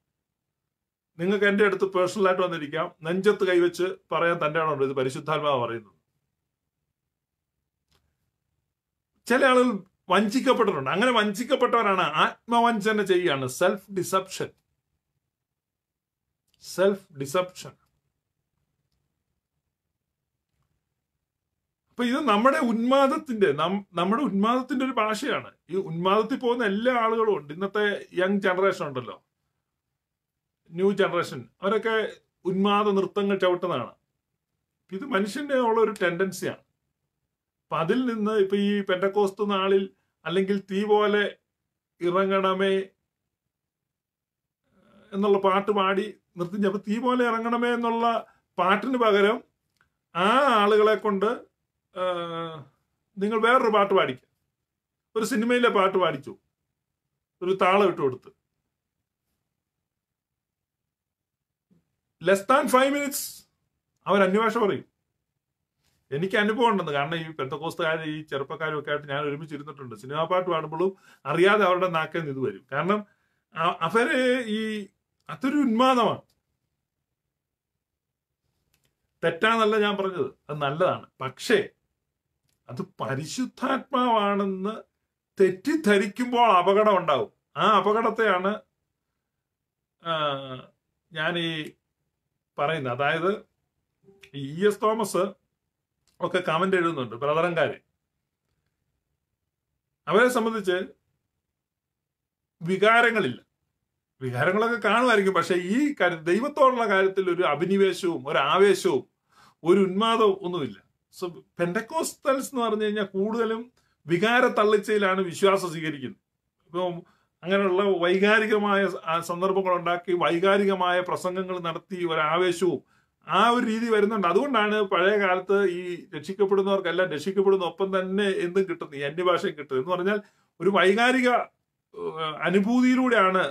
നിങ്ങൾക്ക് എന്റെ അടുത്ത് പേഴ്സണലായിട്ട് വന്നിരിക്കാം നെഞ്ചത്ത് കൈവച്ച് പറയാൻ ആണോ ഇത് പരിശുദ്ധാത്മാവ് പറയുന്നത് ചില ആളുകൾ വഞ്ചിക്കപ്പെട്ടിട്ടുണ്ട് അങ്ങനെ വഞ്ചിക്കപ്പെട്ടവരാണ് ആത്മവഞ്ചന ചെയ്യാണ് സെൽഫ് ഡിസപ്ഷൻ സെൽഫ് ഡിസപ്ഷൻ അപ്പൊ ഇത് നമ്മുടെ ഉന്മാദത്തിന്റെ നമ്മുടെ ഉന്മാദത്തിന്റെ ഒരു ഭാഷയാണ് ഈ ഉന്മാദത്തിൽ പോകുന്ന എല്ലാ ആളുകളും ഉണ്ട് ഇന്നത്തെ യങ് ജനറേഷൻ ഉണ്ടല്ലോ ന്യൂ ജനറേഷൻ അവരൊക്കെ ഉന്മാദ നൃത്തങ്ങൾ ചവിട്ടുന്നതാണ് ഇത് മനുഷ്യന്റെ ഉള്ള ഒരു ടെൻഡൻസിയാണ് അപ്പൊ അതിൽ നിന്ന് ഇപ്പൊ ഈ പെൻഡക്കോസ്ത് നാളിൽ അല്ലെങ്കിൽ തീ പോലെ ഇറങ്ങണമേ എന്നുള്ള പാട്ട് പാടി ചെയ്യുമ്പോൾ തീ പോലെ ഇറങ്ങണമേ എന്നുള്ള പാട്ടിന് പകരം ആ ആളുകളെ കൊണ്ട് നിങ്ങൾ വേറൊരു പാട്ട് പാടിക്കുക ഒരു സിനിമയിലെ പാട്ട് പാടിച്ചു ഒരു താളം ഇട്ട് കൊടുത്ത് ലെസ് ദാൻ ഫൈവ് മിനിറ്റ്സ് അവർ അന്വേഷണം പറയും എനിക്ക് അനുഭവം ഉണ്ടെന്ന് കാരണം ഈ പെന്തക്കോസ്തുകാർ ഈ ചെറുപ്പക്കാരും ഒക്കെ ആയിട്ട് ഞാൻ ഒരുമിച്ചിരുന്നിട്ടുണ്ട് സിനിമാ പാട്ട് പാടുമ്പോഴും അറിയാതെ അവരുടെ നാക്കിൽ നിന്ന് ഇത് വരും കാരണം അവര് ഈ അതൊരു ഉന്മാദമാണ് തെറ്റാന്നല്ല ഞാൻ പറഞ്ഞത് അത് നല്ലതാണ് പക്ഷേ അത് പരിശുദ്ധാത്മാവാണെന്ന് തെറ്റിദ്ധരിക്കുമ്പോൾ അപകടം ഉണ്ടാവും ആ അപകടത്തെയാണ് ഞാൻ ഈ പറയുന്നത് അതായത് ഇ എസ് തോമസ് ഒക്കെ കമന്റ് എഴുതുന്നുണ്ട് ബ്രദറങ്കാര് അവരെ സംബന്ധിച്ച് വികാരങ്ങളില്ല വികാരങ്ങളൊക്കെ കാണുമായിരിക്കും പക്ഷെ ഈ കാര്യം ദൈവത്തോടുള്ള കാര്യത്തിൽ ഒരു അഭിനിവേശവും ഒരു ആവേശവും ഒരു ഉന്മാദവും ഒന്നുമില്ല പെൻഡക്കോസ്തൽസ് എന്ന് പറഞ്ഞു കഴിഞ്ഞാൽ കൂടുതലും വികാര തള്ളിച്ചയിലാണ് വിശ്വാസം സ്വീകരിക്കുന്നത് ഇപ്പം അങ്ങനെയുള്ള വൈകാരികമായ സന്ദർഭങ്ങൾ ഉണ്ടാക്കി വൈകാരികമായ പ്രസംഗങ്ങൾ നടത്തി ഒരു ആവേശവും ആ ഒരു രീതി വരുന്നുണ്ട് അതുകൊണ്ടാണ് പഴയ കാലത്ത് ഈ രക്ഷിക്കപ്പെടുന്നവർക്കെല്ലാം രക്ഷിക്കപ്പെടുന്ന ഒപ്പം തന്നെ എന്തും കിട്ടുന്നത് ഈ അന്യഭാഷയും കിട്ടുന്നത് എന്ന് പറഞ്ഞാൽ ഒരു വൈകാരിക അനുഭൂതിയിലൂടെയാണ്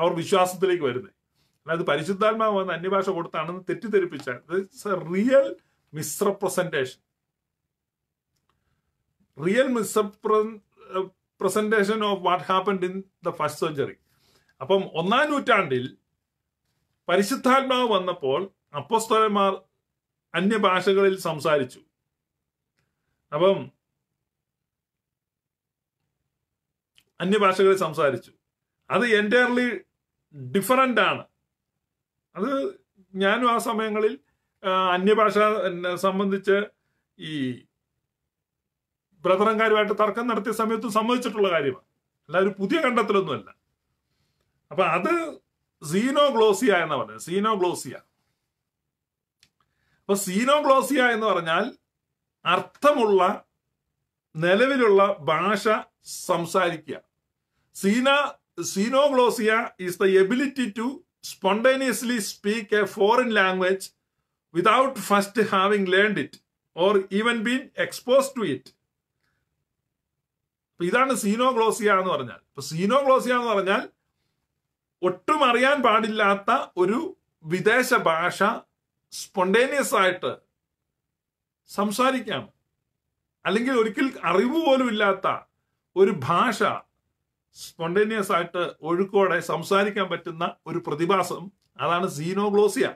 അവർ വിശ്വാസത്തിലേക്ക് വരുന്നത് അല്ലാതെ പരിശുദ്ധാത്മാവ് വന്ന് അന്യഭാഷ കൊടുത്താണെന്ന് തെറ്റിദ്ധരിപ്പിച്ചാൽ real presentation real presentation of what happen in the first century അപ്പം ഒന്നാം നൂറ്റാണ്ടിൽ പരിശുദ്ധാത്മാവ് വന്നപ്പോൾ അപ്പോസ്തലന്മാർ അന്യഭാഷകളിൽ സംസാരിച്ചു അപ്പം അന്യഭാഷകളിൽ സംസാരിച്ചു അത് എൻറ്റയർലി ഡിഫറൻ്റ് ആണ് അത് ഞാനും ആ സമയങ്ങളിൽ അന്യഭാഷ സംബന്ധിച്ച് ഈ ബ്രദറങ്കാരുമായിട്ട് തർക്കം നടത്തിയ സമയത്ത് സമ്മതിച്ചിട്ടുള്ള കാര്യമാണ് അല്ല ഒരു പുതിയ കണ്ടെത്തലൊന്നുമല്ല അപ്പൊ അത് സീനോ ഗ്ലോസിയ എന്ന് പറഞ്ഞത് സീനോ ഗ്ലോസിയ അപ്പൊ സീനോ ഗ്ലോസിയ എന്ന് പറഞ്ഞാൽ അർത്ഥമുള്ള നിലവിലുള്ള ഭാഷ സംസാരിക്കുക സീന xenoglossia is the ability to spontaneously speak a foreign language without first having learned it or even been expose to it ഇതാണ് സീനോ ഗ്ലോസിയ എന്ന് പറഞ്ഞാൽ ഇപ്പൊ ഗ്ലോസിയ എന്ന് പറഞ്ഞാൽ ഒട്ടും അറിയാൻ പാടില്ലാത്ത ഒരു വിദേശ ഭാഷ സ്പോണ്ടേനിയസ് ആയിട്ട് സംസാരിക്കാം അല്ലെങ്കിൽ ഒരിക്കൽ അറിവ് പോലും ഇല്ലാത്ത ഒരു ഭാഷ സ്പോണ്ടേനിയസ് ആയിട്ട് ഒഴുക്കോടെ സംസാരിക്കാൻ പറ്റുന്ന ഒരു പ്രതിഭാസം അതാണ് സീനോ ഗ്ലോസിയ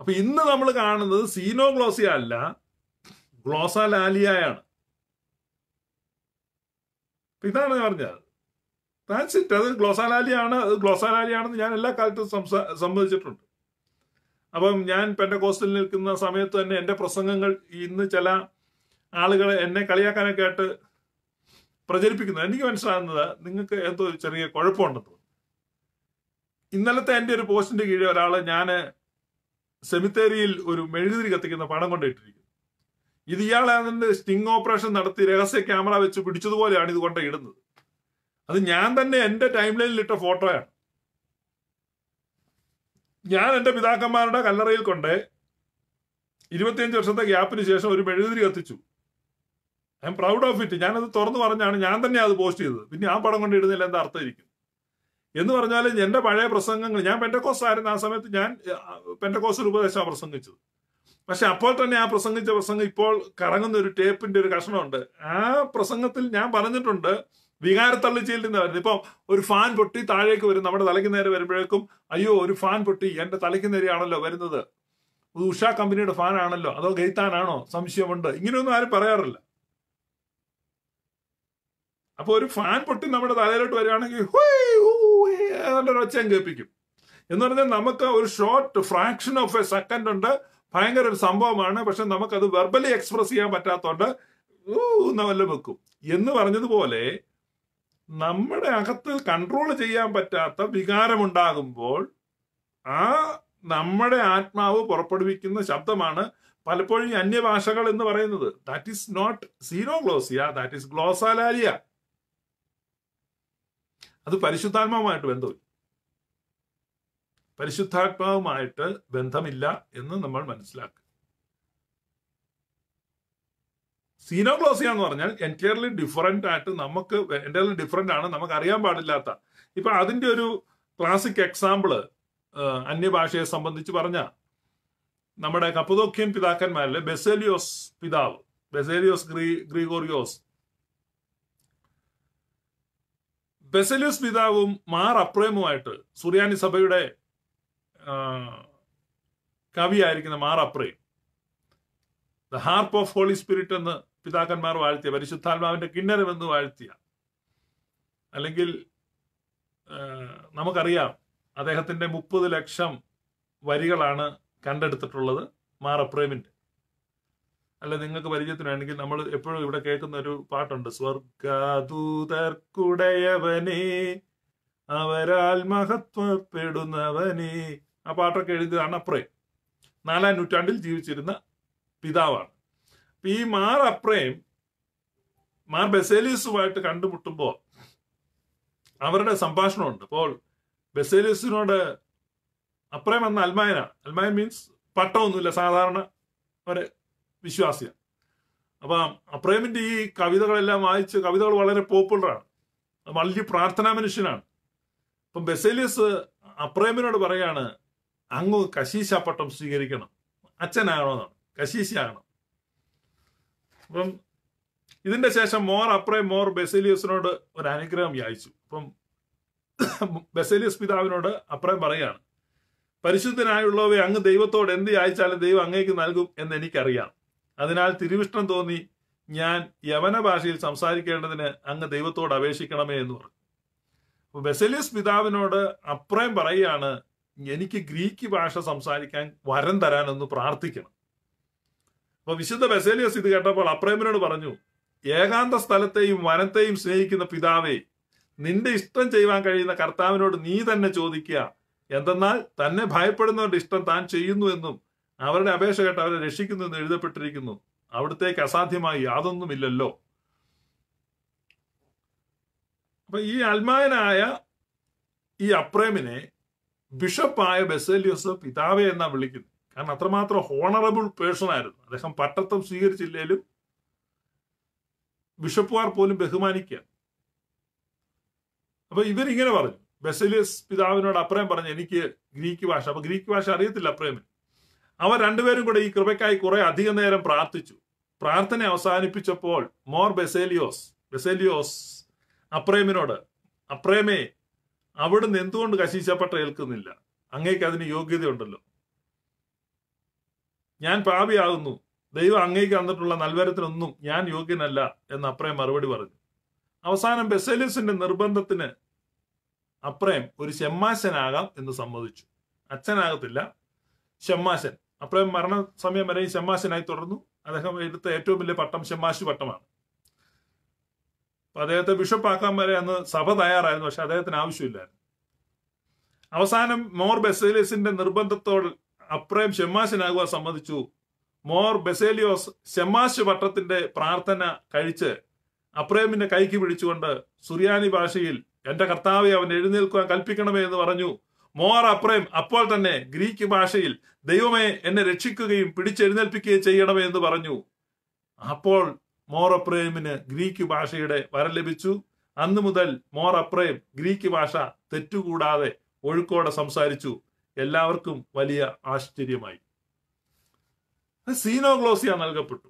അപ്പൊ ഇന്ന് നമ്മൾ കാണുന്നത് സീനോ ഗ്ലോസിയ അല്ല ഗ്ലോസ ലാലിയായാണ് ഇതാണ് പറഞ്ഞത് ദാറ്റ്സ് ഇറ്റ് അത് ഗ്ലോസാലാലിയാണ് അത് ഗ്ലോസാലാലിയാണെന്ന് ഞാൻ എല്ലാ കാലത്തും സംസാ അപ്പം ഞാൻ പെൻഡകോസ്റ്റിൽ നിൽക്കുന്ന സമയത്ത് തന്നെ എൻ്റെ പ്രസംഗങ്ങൾ ഇന്ന് ചില ആളുകൾ എന്നെ കളിയാക്കാനൊക്കെ ആയിട്ട് പ്രചരിപ്പിക്കുന്നത് എനിക്ക് മനസ്സിലാകുന്നത് നിങ്ങൾക്ക് എന്തോ ചെറിയ കുഴപ്പമുണ്ടെന്ന് ഇന്നലത്തെ എൻ്റെ ഒരു പോസ്റ്റിൻ്റെ കീഴിൽ ഒരാൾ ഞാൻ സെമിത്തേരിയിൽ ഒരു മെഴുകുതിരി കത്തിക്കുന്ന പണം കൊണ്ടിട്ടിരിക്കുന്നു ഇത് ഇയാൾ സ്റ്റിങ് ഓപ്പറേഷൻ നടത്തി രഹസ്യ ക്യാമറ വെച്ച് പിടിച്ചതുപോലെയാണ് ഇത് കൊണ്ട് ഇടുന്നത് അത് ഞാൻ തന്നെ എന്റെ ടൈം ലൈനിൽ ഇട്ട ഫോട്ടോയാണ് ഞാൻ എന്റെ പിതാക്കന്മാരുടെ കല്ലറയിൽ കൊണ്ട് ഇരുപത്തിയഞ്ച് വർഷത്തെ ഗ്യാപ്പിന് ശേഷം ഒരു മെഴുകുതിരി കത്തിച്ചു I am proud of it ഞാനത് തുറന്നു പറഞ്ഞാണ് ഞാൻ തന്നെ അത് പോസ്റ്റ് ചെയ്തത് പിന്നെ ആ പടം കൊണ്ട് ഇടുന്നില്ല എന്താ അർത്ഥം ഇരിക്കും എന്ന് പറഞ്ഞാൽ എൻ്റെ പഴയ പ്രസംഗങ്ങൾ ഞാൻ പെൻറ്റക്കോസ് ആയിരുന്നു ആ സമയത്ത് ഞാൻ പെൻറ്റക്കോസ് ഉപദേശം പ്രസംഗിച്ചത് പക്ഷെ അപ്പോൾ തന്നെ ആ പ്രസംഗിച്ച പ്രസംഗം ഇപ്പോൾ കറങ്ങുന്ന ഒരു ടേപ്പിന്റെ ഒരു കഷ്ണമുണ്ട് ആ പ്രസംഗത്തിൽ ഞാൻ പറഞ്ഞിട്ടുണ്ട് വികാരത്തള്ളിച്ചയിൽ നിന്ന് വരുന്നത് ഇപ്പം ഒരു ഫാൻ പൊട്ടി താഴേക്ക് വരും നമ്മുടെ തലയ്ക്ക് നേരെ വരുമ്പോഴേക്കും അയ്യോ ഒരു ഫാൻ പൊട്ടി എൻ്റെ തലയ്ക്ക് നേരെയാണല്ലോ വരുന്നത് ഉഷ കമ്പനിയുടെ ഫാൻ ആണല്ലോ അതോ ഗെയ്ത്താനാണോ സംശയമുണ്ട് ഇങ്ങനെയൊന്നും ആരും പറയാറില്ല അപ്പോൾ ഒരു ഫാൻ പൊട്ടി നമ്മുടെ തലയിലോട്ട് വരികയാണെങ്കിൽ ഒരു ഒച്ചയും കേൾപ്പിക്കും എന്ന് പറഞ്ഞാൽ നമുക്ക് ഒരു short fraction of a second ഉണ്ട് ഭയങ്കര ഒരു സംഭവമാണ് പക്ഷെ നമുക്കത് വെർബലി എക്സ്പ്രസ് ചെയ്യാൻ പറ്റാത്തതുകൊണ്ട് ഊന്ന വല്ല വെക്കും എന്ന് പറഞ്ഞതുപോലെ നമ്മുടെ അകത്ത് കൺട്രോൾ ചെയ്യാൻ പറ്റാത്ത വികാരമുണ്ടാകുമ്പോൾ ആ നമ്മുടെ ആത്മാവ് പുറപ്പെടുവിക്കുന്ന ശബ്ദമാണ് പലപ്പോഴും അന്യഭാഷകൾ എന്ന് പറയുന്നത് that is not xenoglossia that is glossolalia അത് പരിശുദ്ധാത്മാവുമായിട്ട് ബന്ധമില്ല പരിശുദ്ധാത്മാവുമായിട്ട് ബന്ധമില്ല എന്ന് നമ്മൾ മനസ്സിലാക്കുക സീനോഗ്ലോസിയ എന്ന് പറഞ്ഞാൽ എൻറ്റയർലി ഡിഫറെൻ്റ് ആയിട്ട് നമുക്ക് എൻറ്റയർലി ഡിഫറെൻ്റ് ആണ് നമുക്ക് അറിയാൻ പാടില്ലാത്ത ഇപ്പൊ അതിന്റെ ഒരു ക്ലാസിക് എക്സാമ്പിള് അന്യഭാഷയെ സംബന്ധിച്ച് പറഞ്ഞ നമ്മുടെ കപ്പതോക്യൻ പിതാക്കന്മാരിലെ ബെസേലിയോസ് പിതാവ് ബെസേലിയോസ് ഗ്രീ ഗ്രീഗോറിയോസ് ബെസലിയസ് പിതാവും മാർ അപ്രേമുമായിട്ട് സുറിയാനി സഭയുടെ കവിയായിരിക്കുന്ന Mar Aprem the harp of Holy Spirit എന്ന് പിതാക്കന്മാർ വാഴ്ത്തിയ പരിശുദ്ധാത്മാവിന്റെ കിണ്ണരം എന്ന് വാഴ്ത്തിയ അല്ലെങ്കിൽ നമുക്കറിയാം അദ്ദേഹത്തിന്റെ മുപ്പത് ലക്ഷം വരികളാണ് കണ്ടെടുത്തിട്ടുള്ളത് മാർ അപ്രേമിന്റെ അല്ല നിങ്ങൾക്ക് പരിചയത്തിനാണെങ്കിൽ നമ്മൾ എപ്പോഴും ഇവിടെ കേൾക്കുന്ന ഒരു പാട്ടുണ്ട് സ്വർഗാദൂതർക്കുടയവനെ അവരാൽ മഹത്വപ്പെടുന്നവനെ ആ പാട്ടൊക്കെ എഴുതിയതാണ് അപ്രേ നാലാം നൂറ്റാണ്ടിൽ ജീവിച്ചിരുന്ന പിതാവാണ് അപ്പൊ ഈ മാർ അപ്രേം മാർ ബെസേലിയസുമായിട്ട് കണ്ടുമുട്ടുമ്പോൾ അവരുടെ സംഭാഷണമുണ്ട് അപ്പോൾ ബെസേലിയസിനോട് അപ്രേം എന്ന അൽമായനാണ് അൽമായൻ മീൻസ് പട്ടമൊന്നുമില്ല സാധാരണ ഒരു വിശ്വാസിയാണ് അപ്പം അപ്രേമിന്റെ ഈ കവിതകളെല്ലാം വായിച്ച് കവിതകൾ വളരെ പോപ്പുലറാണ് വലിയ പ്രാർത്ഥനാ മനുഷ്യനാണ് അപ്പം ബെസേലിയസ് അപ്രേമിനോട് പറയാണ് അങ്ങ് കശീശ പട്ടം സ്വീകരിക്കണം അച്ഛനാകണമെന്നാണ് കശീശയാകണം അപ്പം ഇതിന്റെ ശേഷം മോർ അപ്രേ മോർ ബെസേലിയസിനോട് ഒരു അനുഗ്രഹം യായിച്ചു അപ്പം ബെസേലിയസ് പിതാവിനോട് അപ്രേം പറയാണ് പരിശുദ്ധനായുള്ളവയെ അങ്ങ് ദൈവത്തോട് എന്ത് യായിച്ചാലും ദൈവം അങ്ങേക്ക് നൽകും എന്ന് എനിക്കറിയാം അതിനാൽ തിരുവിഷ്ടം തോന്നി ഞാൻ യവന ഭാഷയിൽ സംസാരിക്കേണ്ടതിന് അങ്ങ് ദൈവത്തോട് അപേക്ഷിക്കണമേ എന്ന് പറഞ്ഞു ബെസലിയസ് പിതാവിനോട് അപ്രയം പറയുകയാണ് എനിക്ക് ഗ്രീക്ക് ഭാഷ സംസാരിക്കാൻ വരം തരാനൊന്ന് പ്രാർത്ഥിക്കണം അപ്പൊ വിശുദ്ധ ബെസേലിയസ് ഇത് കേട്ടപ്പോൾ അപ്രേമിനോട് പറഞ്ഞു ഏകാന്ത സ്ഥലത്തെയും വനത്തെയും സ്നേഹിക്കുന്ന പിതാവേ നിന്റെ ഇഷ്ടം ചെയ്യുവാൻ കഴിയുന്ന കർത്താവിനോട് നീ തന്നെ ചോദിക്കുക എന്തെന്നാൽ തന്നെ ഭയപ്പെടുന്നവരുടെ ഇഷ്ടം താൻ ചെയ്യുന്നു എന്നും അവരുടെ അപേക്ഷ കേട്ട് അവരെ രക്ഷിക്കുന്നു എന്ന് എഴുതപ്പെട്ടിരിക്കുന്നു അവിടത്തേക്ക് അസാധ്യമായി യാതൊന്നുമില്ലല്ലോ അപ്പൊ ഈ അൽമായനായ ഈ അപ്രേമിനെ ബിഷപ്പായ ബസേലിയോസ് പിതാവെ എന്നാണ് വിളിക്കുന്നത് കാരണം അത്രമാത്രം ഹോണറബിൾ പേഴ്സൺ ആയിരുന്നു അദ്ദേഹം പട്ടത്വം സ്വീകരിച്ചില്ലെങ്കിലും ബിഷപ്പുമാർ പോലും ബഹുമാനിക്കുക അപ്പൊ ഇവരിങ്ങനെ പറഞ്ഞു ബെസലിയസ് പിതാവിനോട് അപ്രേം പറഞ്ഞു എനിക്ക് ഗ്രീക്ക് ഭാഷ അപ്പൊ ഗ്രീക്ക് ഭാഷ അറിയത്തില്ല അപ്രേമിന് അവർ രണ്ടുപേരും കൂടെ ഈ കൃപയ്ക്കായി കുറെ അധികം നേരം പ്രാർത്ഥിച്ചു പ്രാർത്ഥന അവസാനിപ്പിച്ചപ്പോൾ മോർ ബെസേലിയോസ് ബെസേലിയോസ് അപ്രേമിനോട് അപ്രേമേ അവിടുന്ന് എന്തുകൊണ്ട് കശീശപ്പെട്ട ഏൽക്കുന്നില്ല അങ്ങേക്ക് അതിന് യോഗ്യതയുണ്ടല്ലോ ഞാൻ പാപിയാകുന്നു ദൈവം അങ്ങേക്ക് തന്നിട്ടുള്ള നൽവരത്തിനൊന്നും ഞാൻ യോഗ്യനല്ല എന്ന് അപ്രേം മറുപടി പറഞ്ഞു അവസാനം ബെസേലിയസിന്റെ നിർബന്ധത്തിന് അപ്രേം ഒരു ഷെമ്മാശനാകാം എന്ന് സമ്മതിച്ചു അച്ഛനാകത്തില്ല ഷെമ്മാശൻ അപ്പോഴും മരണസമയം വരെ ഈ ഷമ്മാശനായി തുടർന്നു അദ്ദേഹം എടുത്ത ഏറ്റവും വലിയ പട്ടം ഷമ്മാശു പട്ടമാണ് അപ്പൊ അദ്ദേഹത്തെ ആക്കാൻ വരെ അന്ന് സഭ തയ്യാറായിരുന്നു പക്ഷെ അദ്ദേഹത്തിന് ആവശ്യമില്ലായിരുന്നു അവസാനം മോർ ബെസേലിയസിന്റെ നിർബന്ധത്തോട് അപ്രയം ഷെമ്മാശനാകുവാൻ സമ്മതിച്ചു മോർ ബെസേലിയോസ് ഷെമ്മാശ് പട്ടത്തിന്റെ പ്രാർത്ഥന കഴിച്ച് അപ്രയമിന്റെ കൈക്ക് പിടിച്ചുകൊണ്ട് സുറിയാനി ഭാഷയിൽ എന്റെ കർത്താവെ അവൻ എഴുന്നേൽക്കുവാൻ കൽപ്പിക്കണമേ എന്ന് പറഞ്ഞു മോർ അപ്രേം അപ്പോൾ തന്നെ ഗ്രീക്ക് ഭാഷയിൽ ദൈവമേ എന്നെ രക്ഷിക്കുകയും പിടിച്ചെഴുന്നേൽപ്പിക്കുകയും ചെയ്യണമേ എന്ന് പറഞ്ഞു അപ്പോൾ മോർ അപ്രേമിന് ഗ്രീക്ക് ഭാഷയുടെ വരം ലഭിച്ചു അന്ന് മുതൽ മോർ അപ്രേം ഗ്രീക്ക് ഭാഷ തെറ്റുകൂടാതെ ഒഴുക്കോടെ സംസാരിച്ചു എല്ലാവർക്കും വലിയ ആശ്ചര്യമായി സീനോഗ്ലോസിയ നൽകപ്പെട്ടു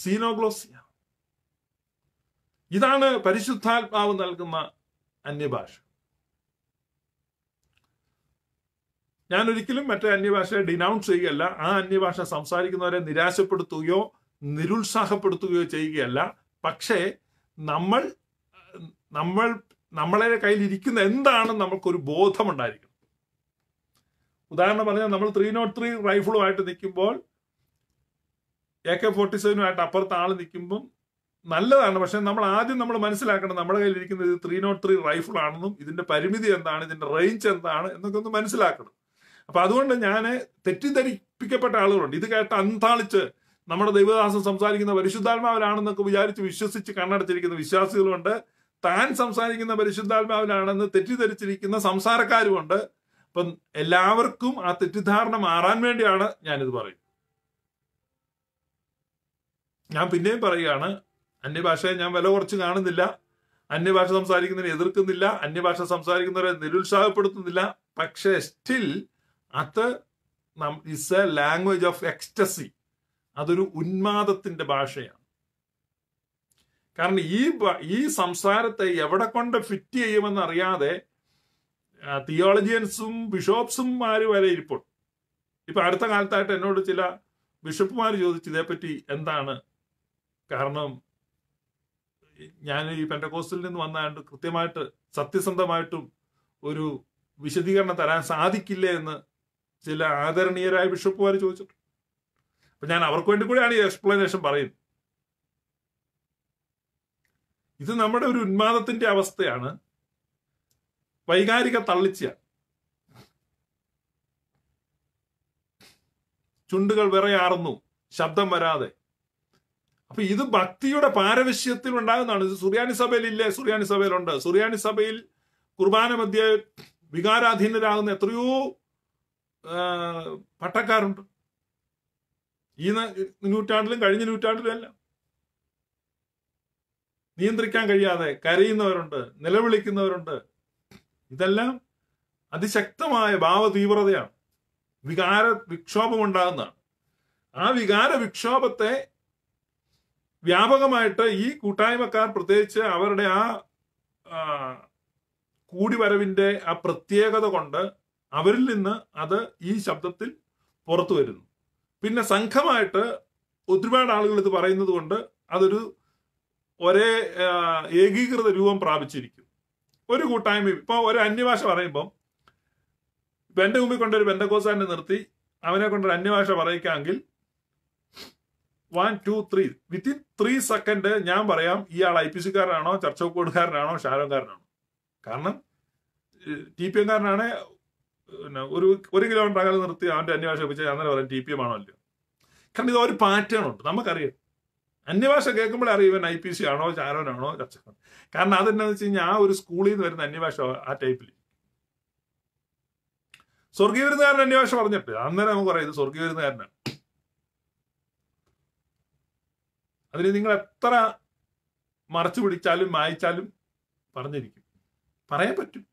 സീനോഗ്ലോസിയ ഇതാണ് പരിശുദ്ധാത്മാവ് നൽകുന്ന അന്യഭാഷ ഞാൻ ഒരിക്കലും മറ്റേ അന്യഭാഷയെ ഡിനൗൺസ് ചെയ്യുകയല്ല ആ അന്യഭാഷ സംസാരിക്കുന്നവരെ നിരാശപ്പെടുത്തുകയോ നിരുത്സാഹപ്പെടുത്തുകയോ ചെയ്യുകയല്ല പക്ഷേ നമ്മൾ നമ്മൾ നമ്മളെ കയ്യിൽ ഇരിക്കുന്ന എന്താണ് നമുക്കൊരു ബോധമുണ്ടായിരിക്കണം ഉദാഹരണം പറഞ്ഞാൽ നമ്മൾ ത്രീ നോട്ട് ത്രീ റൈഫിളുമായിട്ട് നിൽക്കുമ്പോൾ എ കെ ഫോർട്ടി സെവനുമായിട്ട് അപ്പുറത്ത് ആൾ നിൽക്കുമ്പം നല്ലതാണ് പക്ഷെ നമ്മൾ ആദ്യം നമ്മൾ മനസ്സിലാക്കണം നമ്മുടെ കയ്യിലിരിക്കുന്നത് ഇത് ത്രീ നോട്ട് ത്രീ റൈഫിൾ ആണെന്നും ഇതിന്റെ പരിമിതി എന്താണ് ഇതിന്റെ റേഞ്ച് എന്താണ് എന്നൊക്കെ ഒന്ന് മനസ്സിലാക്കണം അപ്പൊ അതുകൊണ്ട് ഞാൻ തെറ്റിദ്ധരിപ്പിക്കപ്പെട്ട ആളുകളുണ്ട് ഇത് കേട്ട് അന്താളിച്ച് നമ്മുടെ ദൈവദാസൻ സംസാരിക്കുന്ന പരിശുദ്ധാത്മാവിലാണെന്നൊക്കെ വിചാരിച്ച് വിശ്വസിച്ച് കണ്ണടച്ചിരിക്കുന്ന വിശ്വാസികളുണ്ട് താൻ സംസാരിക്കുന്ന പരിശുദ്ധാത്മാവിലാണെന്ന് തെറ്റിദ്ധരിച്ചിരിക്കുന്ന സംസാരക്കാരുമുണ്ട് അപ്പൊ എല്ലാവർക്കും ആ തെറ്റിദ്ധാരണ മാറാൻ വേണ്ടിയാണ് ഞാനിത് പറയുന്നത് ഞാൻ പിന്നെയും പറയുകയാണ് അന്യഭാഷയെ ഞാൻ വില കുറച്ച് കാണുന്നില്ല അന്യഭാഷ സംസാരിക്കുന്നതിനെ എതിർക്കുന്നില്ല അന്യഭാഷ സംസാരിക്കുന്നവരെ നിരുത്സാഹപ്പെടുത്തുന്നില്ല പക്ഷേ സ്റ്റിൽ അത് is a language of ecstasy അതൊരു ഉന്മാദത്തിന്റെ ഭാഷയാണ് കാരണം ഈ ഈ സംസാരത്തെ എവിടെ കൊണ്ട് ഫിറ്റ് ചെയ്യുമെന്ന് അറിയാതെ തിയോളജിയൻസും മാര് വരെ ഇരിപ്പുണ്ട് ഇപ്പൊ അടുത്ത കാലത്തായിട്ട് എന്നോട് ചില ബിഷപ്പുമാർ ചോദിച്ചു ഇതേപ്പറ്റി എന്താണ് കാരണം ഞാൻ ഈ പെൻഡക്കോസ്റ്റിൽ നിന്ന് വന്നതുകൊണ്ട് കൃത്യമായിട്ട് സത്യസന്ധമായിട്ടും ഒരു വിശദീകരണം തരാൻ സാധിക്കില്ല എന്ന് ചില ആദരണീയരായ ബിഷപ്പുമാർ ചോദിച്ചിട്ടുണ്ട് അപ്പൊ ഞാൻ അവർക്ക് വേണ്ടി കൂടിയാണ് ഈ എക്സ്പ്ലനേഷൻ പറയുന്നത് ഇത് നമ്മുടെ ഒരു ഉന്മാദത്തിന്റെ അവസ്ഥയാണ് വൈകാരിക തള്ളിച്ച ചുണ്ടുകൾ വിറയാറുന്നു ശബ്ദം വരാതെ അപ്പൊ ഇത് ഭക്തിയുടെ പാരവശ്യത്തിൽ ഉണ്ടാകുന്നതാണ് ഇത് സുറിയാനി സഭയിൽ ഇല്ലേ സുറിയാനി സഭയിലുണ്ട് സുറിയാനി സഭയിൽ കുർബാന മധ്യ വികാരാധീനരാകുന്ന എത്രയോ പട്ടക്കാരുണ്ട് ഈ നൂറ്റാണ്ടിലും കഴിഞ്ഞ നൂറ്റാണ്ടിലും അല്ല നിയന്ത്രിക്കാൻ കഴിയാതെ കരയുന്നവരുണ്ട് നിലവിളിക്കുന്നവരുണ്ട് ഇതെല്ലാം അതിശക്തമായ ഭാവതീവ്രതയാണ് വികാര വിക്ഷോഭം ഉണ്ടാകുന്നതാണ് ആ വികാര വിക്ഷോഭത്തെ വ്യാപകമായിട്ട് ഈ കൂട്ടായ്മക്കാർ പ്രത്യേകിച്ച് അവരുടെ ആ കൂടിവരവിന്റെ ആ പ്രത്യേകത കൊണ്ട് അവരിൽ നിന്ന് അത് ഈ ശബ്ദത്തിൽ പുറത്തു വരുന്നു പിന്നെ സംഘമായിട്ട് ഒരുപാട് ആളുകൾ ഇത് പറയുന്നത് കൊണ്ട് അതൊരു ഒരേ ഏകീകൃത രൂപം പ്രാപിച്ചിരിക്കും ഒരു കൂട്ടായ്മ ഇപ്പൊ ഒരു അന്യഭാഷ പറയുമ്പം എൻ്റെ മുമ്പിൽ കൊണ്ടൊരു ബെന്തകോസാനെ നിർത്തി അവനെ കൊണ്ടൊരു അന്യഭാഷ പറയിക്കാമെങ്കിൽ one two three within three second ഞാൻ പറയാം ഇയാൾ ഐ പി സിക്കാരനാണോ ചർച്ചക്കോടുകാരനാണോ ഷാരോക്കാരനാണോ കാരണം ടി പി എംകാരനാണ് പിന്നെ ഒരു ഒരു കിലോമീറ്റർ അകലെ നിർത്തി അവന്റെ അന്യഭാഷ വെച്ച് അന്നേരം പറയാം ടി പി എം ആണോ അല്ലയോ കാരണം ഇത് ഒരു പാറ്റേൺ ഉണ്ട് നമുക്കറിയാം അന്യഭാഷ കേൾക്കുമ്പോൾ അറിയുവാൻ ഐ പി സി ആണോ ചാരോനാണോ ചർച്ചക്കാരൻ കാരണം അതെന്നാന്ന് വെച്ച് കഴിഞ്ഞാൽ ആ ഒരു സ്കൂളിൽ നിന്ന് വരുന്ന അന്യഭാഷ ആ ടൈപ്പിൽ സ്വർഗീയ വിരുന്നുകാരൻ അന്യഭാഷ പറഞ്ഞിട്ട് അന്നേരം നമുക്ക് പറയാം ഇത് സ്വർഗീയ വിരുന്നുകാരനാണ് അതിന് നിങ്ങൾ എത്ര മറച്ചു പിടിച്ചാലും മായച്ചാലും പറഞ്ഞിരിക്കും പറയാൻ പറ്റും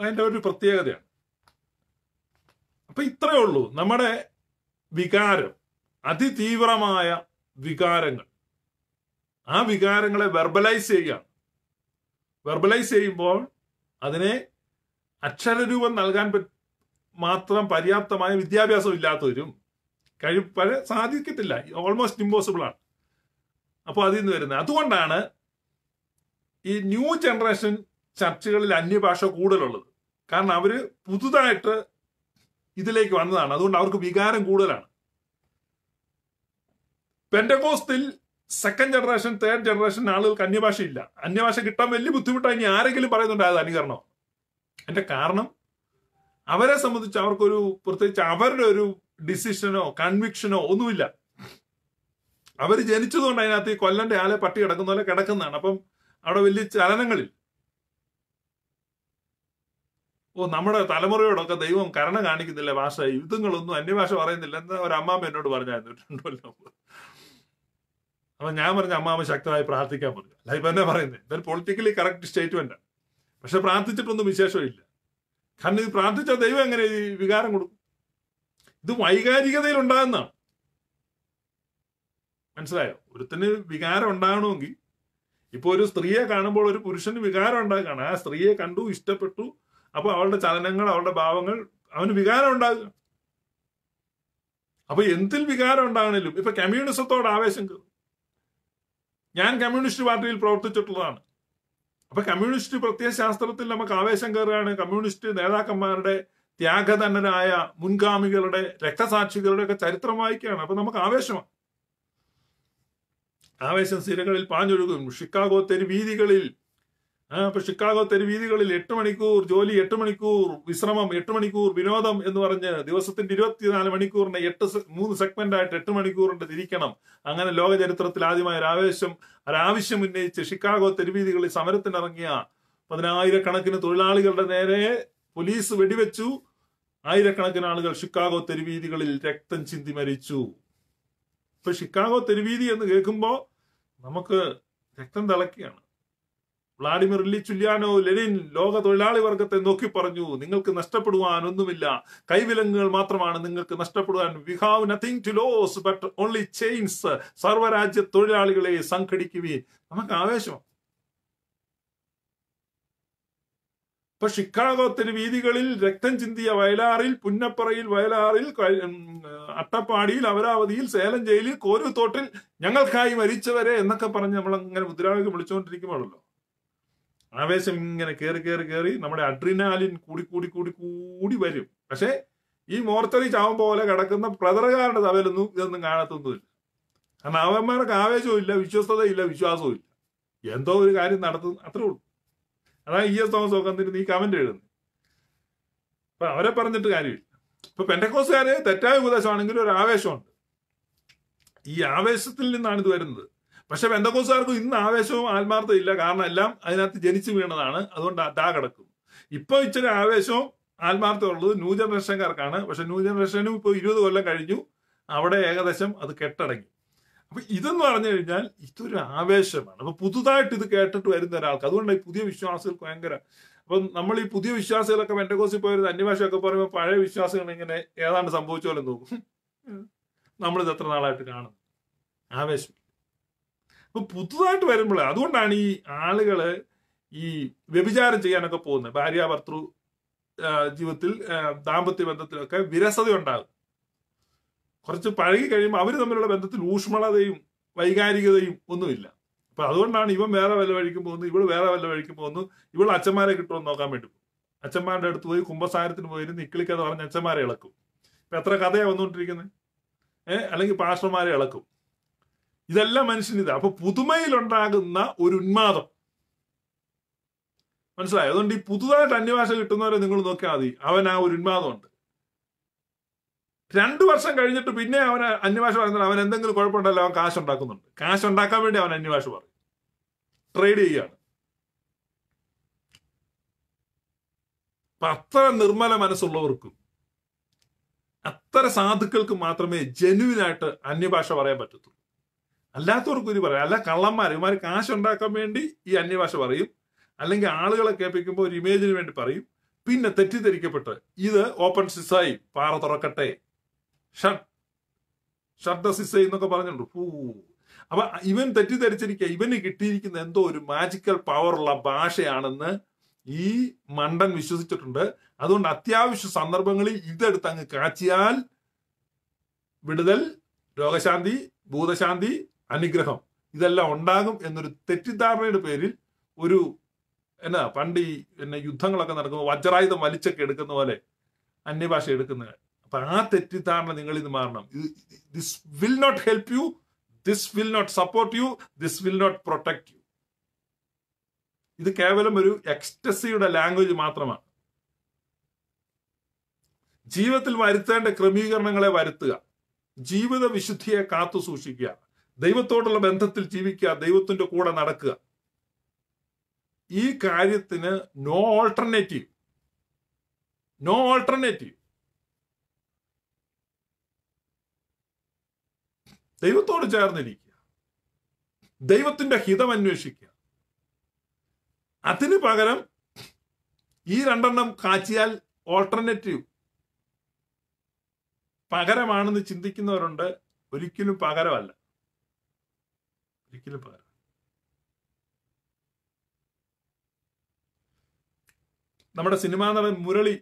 അതിൻ്റെ ഒരു പ്രത്യേകതയാണ് അപ്പൊ ഇത്രയേ ഉള്ളൂ നമ്മുടെ വികാരം അതിതീവ്രമായ വികാരങ്ങൾ ആ വികാരങ്ങളെ വെർബലൈസ് ചെയ്യുക വെർബലൈസ് ചെയ്യുമ്പോൾ അതിനെ അക്ഷരരൂപം നൽകാൻ മാത്രം പര്യാപ്തമായ വിദ്യാഭ്യാസം ഇല്ലാത്തവരും കഴി പഴയ സാധിക്കത്തില്ല ഓൾമോസ്റ്റ് ഇമ്പോസിബിൾ ആണ് അപ്പോൾ അതിൽ നിന്ന് വരുന്നത് അതുകൊണ്ടാണ് ഈ ന്യൂ ജനറേഷൻ ചർച്ചകളിൽ അന്യഭാഷ കൂടുതലുള്ളത് കാരണം അവർ പുതുതായിട്ട് ഇതിലേക്ക് വന്നതാണ് അതുകൊണ്ട് അവർക്ക് വികാരം കൂടുതലാണ് പെൻഡകോസ്റ്റിൽ സെക്കൻഡ് ജനറേഷൻ തേർഡ് ജനറേഷൻ ആളുകൾക്ക് അന്യഭാഷ ഇല്ല അന്യഭാഷ കിട്ടാൻ വലിയ ബുദ്ധിമുട്ടായി ഇനി ആരെങ്കിലും പറയുന്നുണ്ട് അത് അനുകരണം എന്റെ കാരണം അവരെ സംബന്ധിച്ച് അവർക്കൊരു പ്രത്യേകിച്ച് അവരുടെ ഒരു ഡിസിഷനോ കൺവിക്ഷനോ ഒന്നുമില്ല അവർ ജനിച്ചതുകൊണ്ട് അതിനകത്ത് ഈ കൊല്ലന്റെ ആലെ പട്ടി കിടക്കുന്ന പോലെ കിടക്കുന്നതാണ് അപ്പം അവിടെ വലിയ ചലനങ്ങളിൽ ഓ നമ്മുടെ തലമുറയോടൊക്കെ ദൈവം കരുണ കാണിക്കുന്നില്ല ഭാഷ യുദ്ധങ്ങളൊന്നും അന്യഭാഷ പറയുന്നില്ല എന്താ ഒരു അമ്മാമ്മ എന്നോട് പറഞ്ഞായിരുന്നിട്ടുണ്ടല്ലോ അപ്പൊ ഞാൻ പറഞ്ഞ അമ്മാമ്മ ശക്തമായി പ്രാർത്ഥിക്കാൻ പറഞ്ഞു അല്ല ഇപ്പൊ എന്നെ പറയുന്നത് ഇതൊരു പൊളിറ്റിക്കലി കറക്റ്റ് സ്റ്റേറ്റ്മെന്റ് പക്ഷെ പ്രാർത്ഥിച്ചിട്ടൊന്നും വിശേഷമില്ല കാരണം ഇത് പ്രാർത്ഥിച്ചാൽ ദൈവം എങ്ങനെ ഈ വികാരം കൊടുക്കും ഇത് വൈകാരികതയിൽ ഉണ്ടാകുന്നതാണ് മനസ്സിലായോ ഒരുത്തിന് വികാരം ഉണ്ടാകണമെങ്കിൽ ഇപ്പോൾ ഒരു സ്ത്രീയെ കാണുമ്പോൾ ഒരു പുരുഷന് വികാരം ഉണ്ടാക്കുകയാണ് ആ സ്ത്രീയെ കണ്ടു ഇഷ്ടപ്പെട്ടു അപ്പൊ അവളുടെ ചലനങ്ങൾ അവളുടെ ഭാവങ്ങൾ അവന് വികാരം ഉണ്ടാകുക അപ്പൊ എന്തിൽ വികാരം ഉണ്ടാകണേലും ഇപ്പൊ കമ്മ്യൂണിസത്തോട് ആവേശം കയറും ഞാൻ കമ്മ്യൂണിസ്റ്റ് പാർട്ടിയിൽ പ്രവർത്തിച്ചിട്ടുള്ളതാണ് അപ്പൊ കമ്മ്യൂണിസ്റ്റ് പ്രത്യയശാസ്ത്രത്തിൽ നമുക്ക് ആവേശം കയറുകയാണ് കമ്മ്യൂണിസ്റ്റ് നേതാക്കന്മാരുടെ ത്യാഗധനരായ മുൻഗാമികളുടെ രക്തസാക്ഷികളുടെ ഒക്കെ ചരിത്രം വായിക്കുകയാണ് അപ്പൊ നമുക്ക് ആവേശമാണ് ആവേശം സിരകളിൽ പാഞ്ഞൊഴുകും ഷിക്കാഗോ തെരുവീതികളിൽ അപ്പൊ ഷിക്കാഗോ തെരുവീതികളിൽ എട്ട് മണിക്കൂർ ജോലി എട്ട് മണിക്കൂർ വിശ്രമം എട്ട് മണിക്കൂർ വിനോദം എന്ന് പറഞ്ഞ് ദിവസത്തിന്റെ ഇരുപത്തിനാല് മണിക്കൂറിനെ എട്ട് മൂന്ന് സെഗ്മെന്റ് ആയിട്ട് എട്ട് മണിക്കൂറിന്റെ തിരിക്കണം അങ്ങനെ ലോക ചരിത്രത്തിൽ ആദ്യമായ ഒരു ആവേശം ഒരാവശ്യം ഉന്നയിച്ച് ഷിക്കാഗോ തെരുവീതികളിൽ സമരത്തിനിറങ്ങിയ പതിനായിരക്കണക്കിന് തൊഴിലാളികളുടെ നേരെ പോലീസ് വെടിവെച്ചു ആയിരക്കണക്കിന് ആളുകൾ ഷിക്കാഗോ തെരുവീതികളിൽ രക്തം ചിന്തി മരിച്ചു ഇപ്പൊ ഷിക്കാഗോ തെരുവീതി എന്ന് കേൾക്കുമ്പോൾ നമുക്ക് രക്തം തിളക്കുകയാണ് വ്ളാഡിമിർ ഇല്ലിച്ചുല്യാനോ ലെനിൻ ലോക തൊഴിലാളി വർഗത്തെ നോക്കി പറഞ്ഞു നിങ്ങൾക്ക് നഷ്ടപ്പെടുവാൻ ഒന്നുമില്ല കൈവിലങ്ങുകൾ മാത്രമാണ് നിങ്ങൾക്ക് നഷ്ടപ്പെടുവാൻ we have nothing to lose but only chains സർവരാജ്യ തൊഴിലാളികളെ സംഘടിക്കുകയും നമുക്ക് ആവേശമാണ് ഇപ്പൊ ഷിക്കാഗോ തെരു വീതികളിൽ രക്തം ചിന്തിയ വയലാറിൽ പുന്നപ്പറയിൽ വയലാറിൽ അട്ടപ്പാടിയിൽ അമരാവതിയിൽ സേലം ജയിലിൽ കോരുത്തോട്ടിൽ ഞങ്ങൾക്കായി മരിച്ചവരെ എന്നൊക്കെ പറഞ്ഞ് നമ്മൾ അങ്ങനെ മുദ്രാവാക്യം വിളിച്ചുകൊണ്ടിരിക്കുമ്പോഴല്ലോ ആവേശം ഇങ്ങനെ കയറി കയറി കയറി നമ്മുടെ അഡ്രിനാലിൻ കൂടി കൂടി കൂടി കൂടി വരും പക്ഷേ ഈ മോർച്ചറി ചാവം പോലെ കിടക്കുന്ന പ്രതറുകാരുടെ തവലൊന്നും ഇതൊന്നും കാണത്തൊന്നുമില്ല കാരണം അവന്മാർക്ക് ആവേശവും ഇല്ല വിശ്വസ്തതയില്ല വിശ്വാസവും ഇല്ല എന്തോ ഒരു കാര്യം നടത്തുന്നു അത്രേ ഉള്ളൂ അതാണ് ഇ എസ് തോമസ് ഉറക്കത്തിരുന്ന് ഈ കമന്റ് എഴുതുന്നത് അപ്പൊ അവരെ പറഞ്ഞിട്ട് കാര്യമില്ല ഇപ്പൊ പെൻഡക്കോസുകാര് തെറ്റായ ഉപദേശമാണെങ്കിലും ഒരു ആവേശമുണ്ട് ഈ ആവേശത്തിൽ നിന്നാണ് ഇത് വരുന്നത് പക്ഷെ പെൻഡക്കോസുകാർക്കും ഇന്ന് ആവേശവും ഇല്ല കാരണം എല്ലാം അതിനകത്ത് ജനിച്ചു വീണതാണ് അതുകൊണ്ട് അതാ കിടക്കുന്നു ഇപ്പൊ ഇച്ചിരി ആവേശവും ഉള്ളത് ന്യൂ ജനറേഷൻകാർക്കാണ് പക്ഷെ ന്യൂ ജനറേഷനും ഇപ്പോൾ ഇരുപത് കൊല്ലം കഴിഞ്ഞു അവിടെ ഏകദേശം അത് കെട്ടടങ്ങി അപ്പൊ ഇതെന്ന് പറഞ്ഞു കഴിഞ്ഞാൽ ഇതൊരു ആവേശമാണ് അപ്പൊ പുതുതായിട്ട് ഇത് കേട്ടിട്ട് വരുന്ന ഒരാൾക്ക് അതുകൊണ്ട് ഈ പുതിയ വിശ്വാസികൾക്ക് ഭയങ്കര അപ്പൊ നമ്മൾ ഈ പുതിയ വിശ്വാസികളൊക്കെ വെണ്ടകോസിൽ പോയത് അന്യഭാഷയൊക്കെ പറയുമ്പോൾ പഴയ വിശ്വാസികൾ ഇങ്ങനെ ഏതാണ്ട് സംഭവിച്ച പോലെ നോക്കും നമ്മളിത് എത്ര നാളായിട്ട് കാണുന്നു ആവേശം അപ്പൊ പുതുതായിട്ട് വരുമ്പോഴേ അതുകൊണ്ടാണ് ഈ ആളുകള് ഈ വ്യഭിചാരം ചെയ്യാനൊക്കെ പോകുന്നത് ഭാര്യ ഭർത്തൃ ജീവിതത്തിൽ ദാമ്പത്യ ബന്ധത്തിലൊക്കെ വിരസത ഉണ്ടാകും കുറച്ച് പഴകി കഴിയുമ്പോൾ അവർ തമ്മിലുള്ള ബന്ധത്തിൽ ഊഷ്മളതയും വൈകാരികതയും ഒന്നുമില്ല അപ്പൊ അതുകൊണ്ടാണ് ഇവൻ വേറെ വല്ല വഴിക്കും പോകുന്നത് ഇവള് വേറെ വല്ല വഴിക്കും പോകുന്നു ഇവള് അച്ഛന്മാരെ കിട്ടുമെന്ന് നോക്കാൻ വേണ്ടി പോകും അച്ഛന്മാരുടെ അടുത്ത് പോയി കുംഭസാരത്തിന് പോയി ഇക്കിളിക്കഥ പറഞ്ഞ് അച്ഛന്മാരെ ഇളക്കും ഇപ്പൊ എത്ര കഥയാണ് വന്നുകൊണ്ടിരിക്കുന്നത് ഏഹ് അല്ലെങ്കിൽ പാഷന്മാരെ ഇളക്കും ഇതെല്ലാം മനുഷ്യന് ഇതാ അപ്പൊ പുതുമയിലുണ്ടാകുന്ന ഒരു ഉന്മാദം മനസ്സിലായി അതുകൊണ്ട് ഈ പുതുതായിട്ട് അന്യഭാഷ കിട്ടുന്നവരെ നിങ്ങൾ നോക്കിയാൽ മതി അവൻ ആ ഒരു ഉന്മാദമുണ്ട് രണ്ടു വർഷം കഴിഞ്ഞിട്ട് പിന്നെ അവൻ അന്യഭാഷ പറയുന്നത് അവൻ എന്തെങ്കിലും കുഴപ്പമുണ്ടല്ലോ അവൻ കാശ് ഉണ്ടാക്കുന്നുണ്ട് കാശ് ഉണ്ടാക്കാൻ വേണ്ടി അവൻ അന്യഭാഷ പറയും ട്രേഡ് ചെയ്യുകയാണ് അത്ര നിർമ്മല മനസ്സുള്ളവർക്കും അത്ര സാധുക്കൾക്ക് മാത്രമേ ആയിട്ട് അന്യഭാഷ പറയാൻ പറ്റത്തുള്ളൂ അല്ലാത്തവർക്ക് ഇനി പറയാം അല്ല കള്ളന്മാർ ഇവന്മാർ കാശ് ഉണ്ടാക്കാൻ വേണ്ടി ഈ അന്യഭാഷ പറയും അല്ലെങ്കിൽ ആളുകളെ കേൾപ്പിക്കുമ്പോൾ ഒരു ഇമേജിന് വേണ്ടി പറയും പിന്നെ തെറ്റിദ്ധരിക്കപ്പെട്ട് ഇത് ഓപ്പൺ സിസായി പാറ തുറക്കട്ടെ ഷട്ട് ഷട്ട് എന്നൊക്കെ പറഞ്ഞിട്ടുണ്ട് പൂ അപ്പൊ ഇവൻ തെറ്റിദ്ധരിച്ചിരിക്കുക ഇവന് കിട്ടിയിരിക്കുന്ന എന്തോ ഒരു മാജിക്കൽ പവറുള്ള ഭാഷയാണെന്ന് ഈ മണ്ടൻ വിശ്വസിച്ചിട്ടുണ്ട് അതുകൊണ്ട് അത്യാവശ്യ സന്ദർഭങ്ങളിൽ ഇതെടുത്ത് അങ്ങ് കാച്ചിയാൽ വിടുതൽ രോഗശാന്തി ഭൂതശാന്തി അനുഗ്രഹം ഇതെല്ലാം ഉണ്ടാകും എന്നൊരു തെറ്റിദ്ധാരണയുടെ പേരിൽ ഒരു എന്നാ പണ്ട് ഈ പിന്നെ യുദ്ധങ്ങളൊക്കെ നടക്കുമ്പോൾ വജ്രായുധം വലിച്ചൊക്കെ എടുക്കുന്ന പോലെ അന്യഭാഷ എടുക്കുന്ന ആ തെറ്റിദ്ധാരണ നിങ്ങൾ ഇത് മാറണം this will not help you this will not support you this will not protect you ഇത് കേവലം ഒരു എക്സ്റ്റസിയുടെ ലാംഗ്വേജ് മാത്രമാണ് ജീവിതത്തിൽ വരുത്തേണ്ട ക്രമീകരണങ്ങളെ വരുത്തുക ജീവിത വിശുദ്ധിയെ കാത്തു സൂക്ഷിക്കുക ദൈവത്തോടുള്ള ബന്ധത്തിൽ ജീവിക്കുക ദൈവത്തിന്റെ കൂടെ നടക്കുക ഈ കാര്യത്തിന് നോ ഓൾട്ടർനേറ്റീവ് നോ ഓൾട്ടർനേറ്റീവ് ദൈവത്തോട് ചേർന്നിരിക്കുക ദൈവത്തിന്റെ ഹിതം അന്വേഷിക്കുക അതിന് പകരം ഈ രണ്ടെണ്ണം കാച്ചിയാൽ ഓൾട്ടർനേറ്റീവ് പകരമാണെന്ന് ചിന്തിക്കുന്നവരുണ്ട് ഒരിക്കലും പകരമല്ല ഒരിക്കലും പകരം നമ്മുടെ സിനിമാ നടൻ മുരളി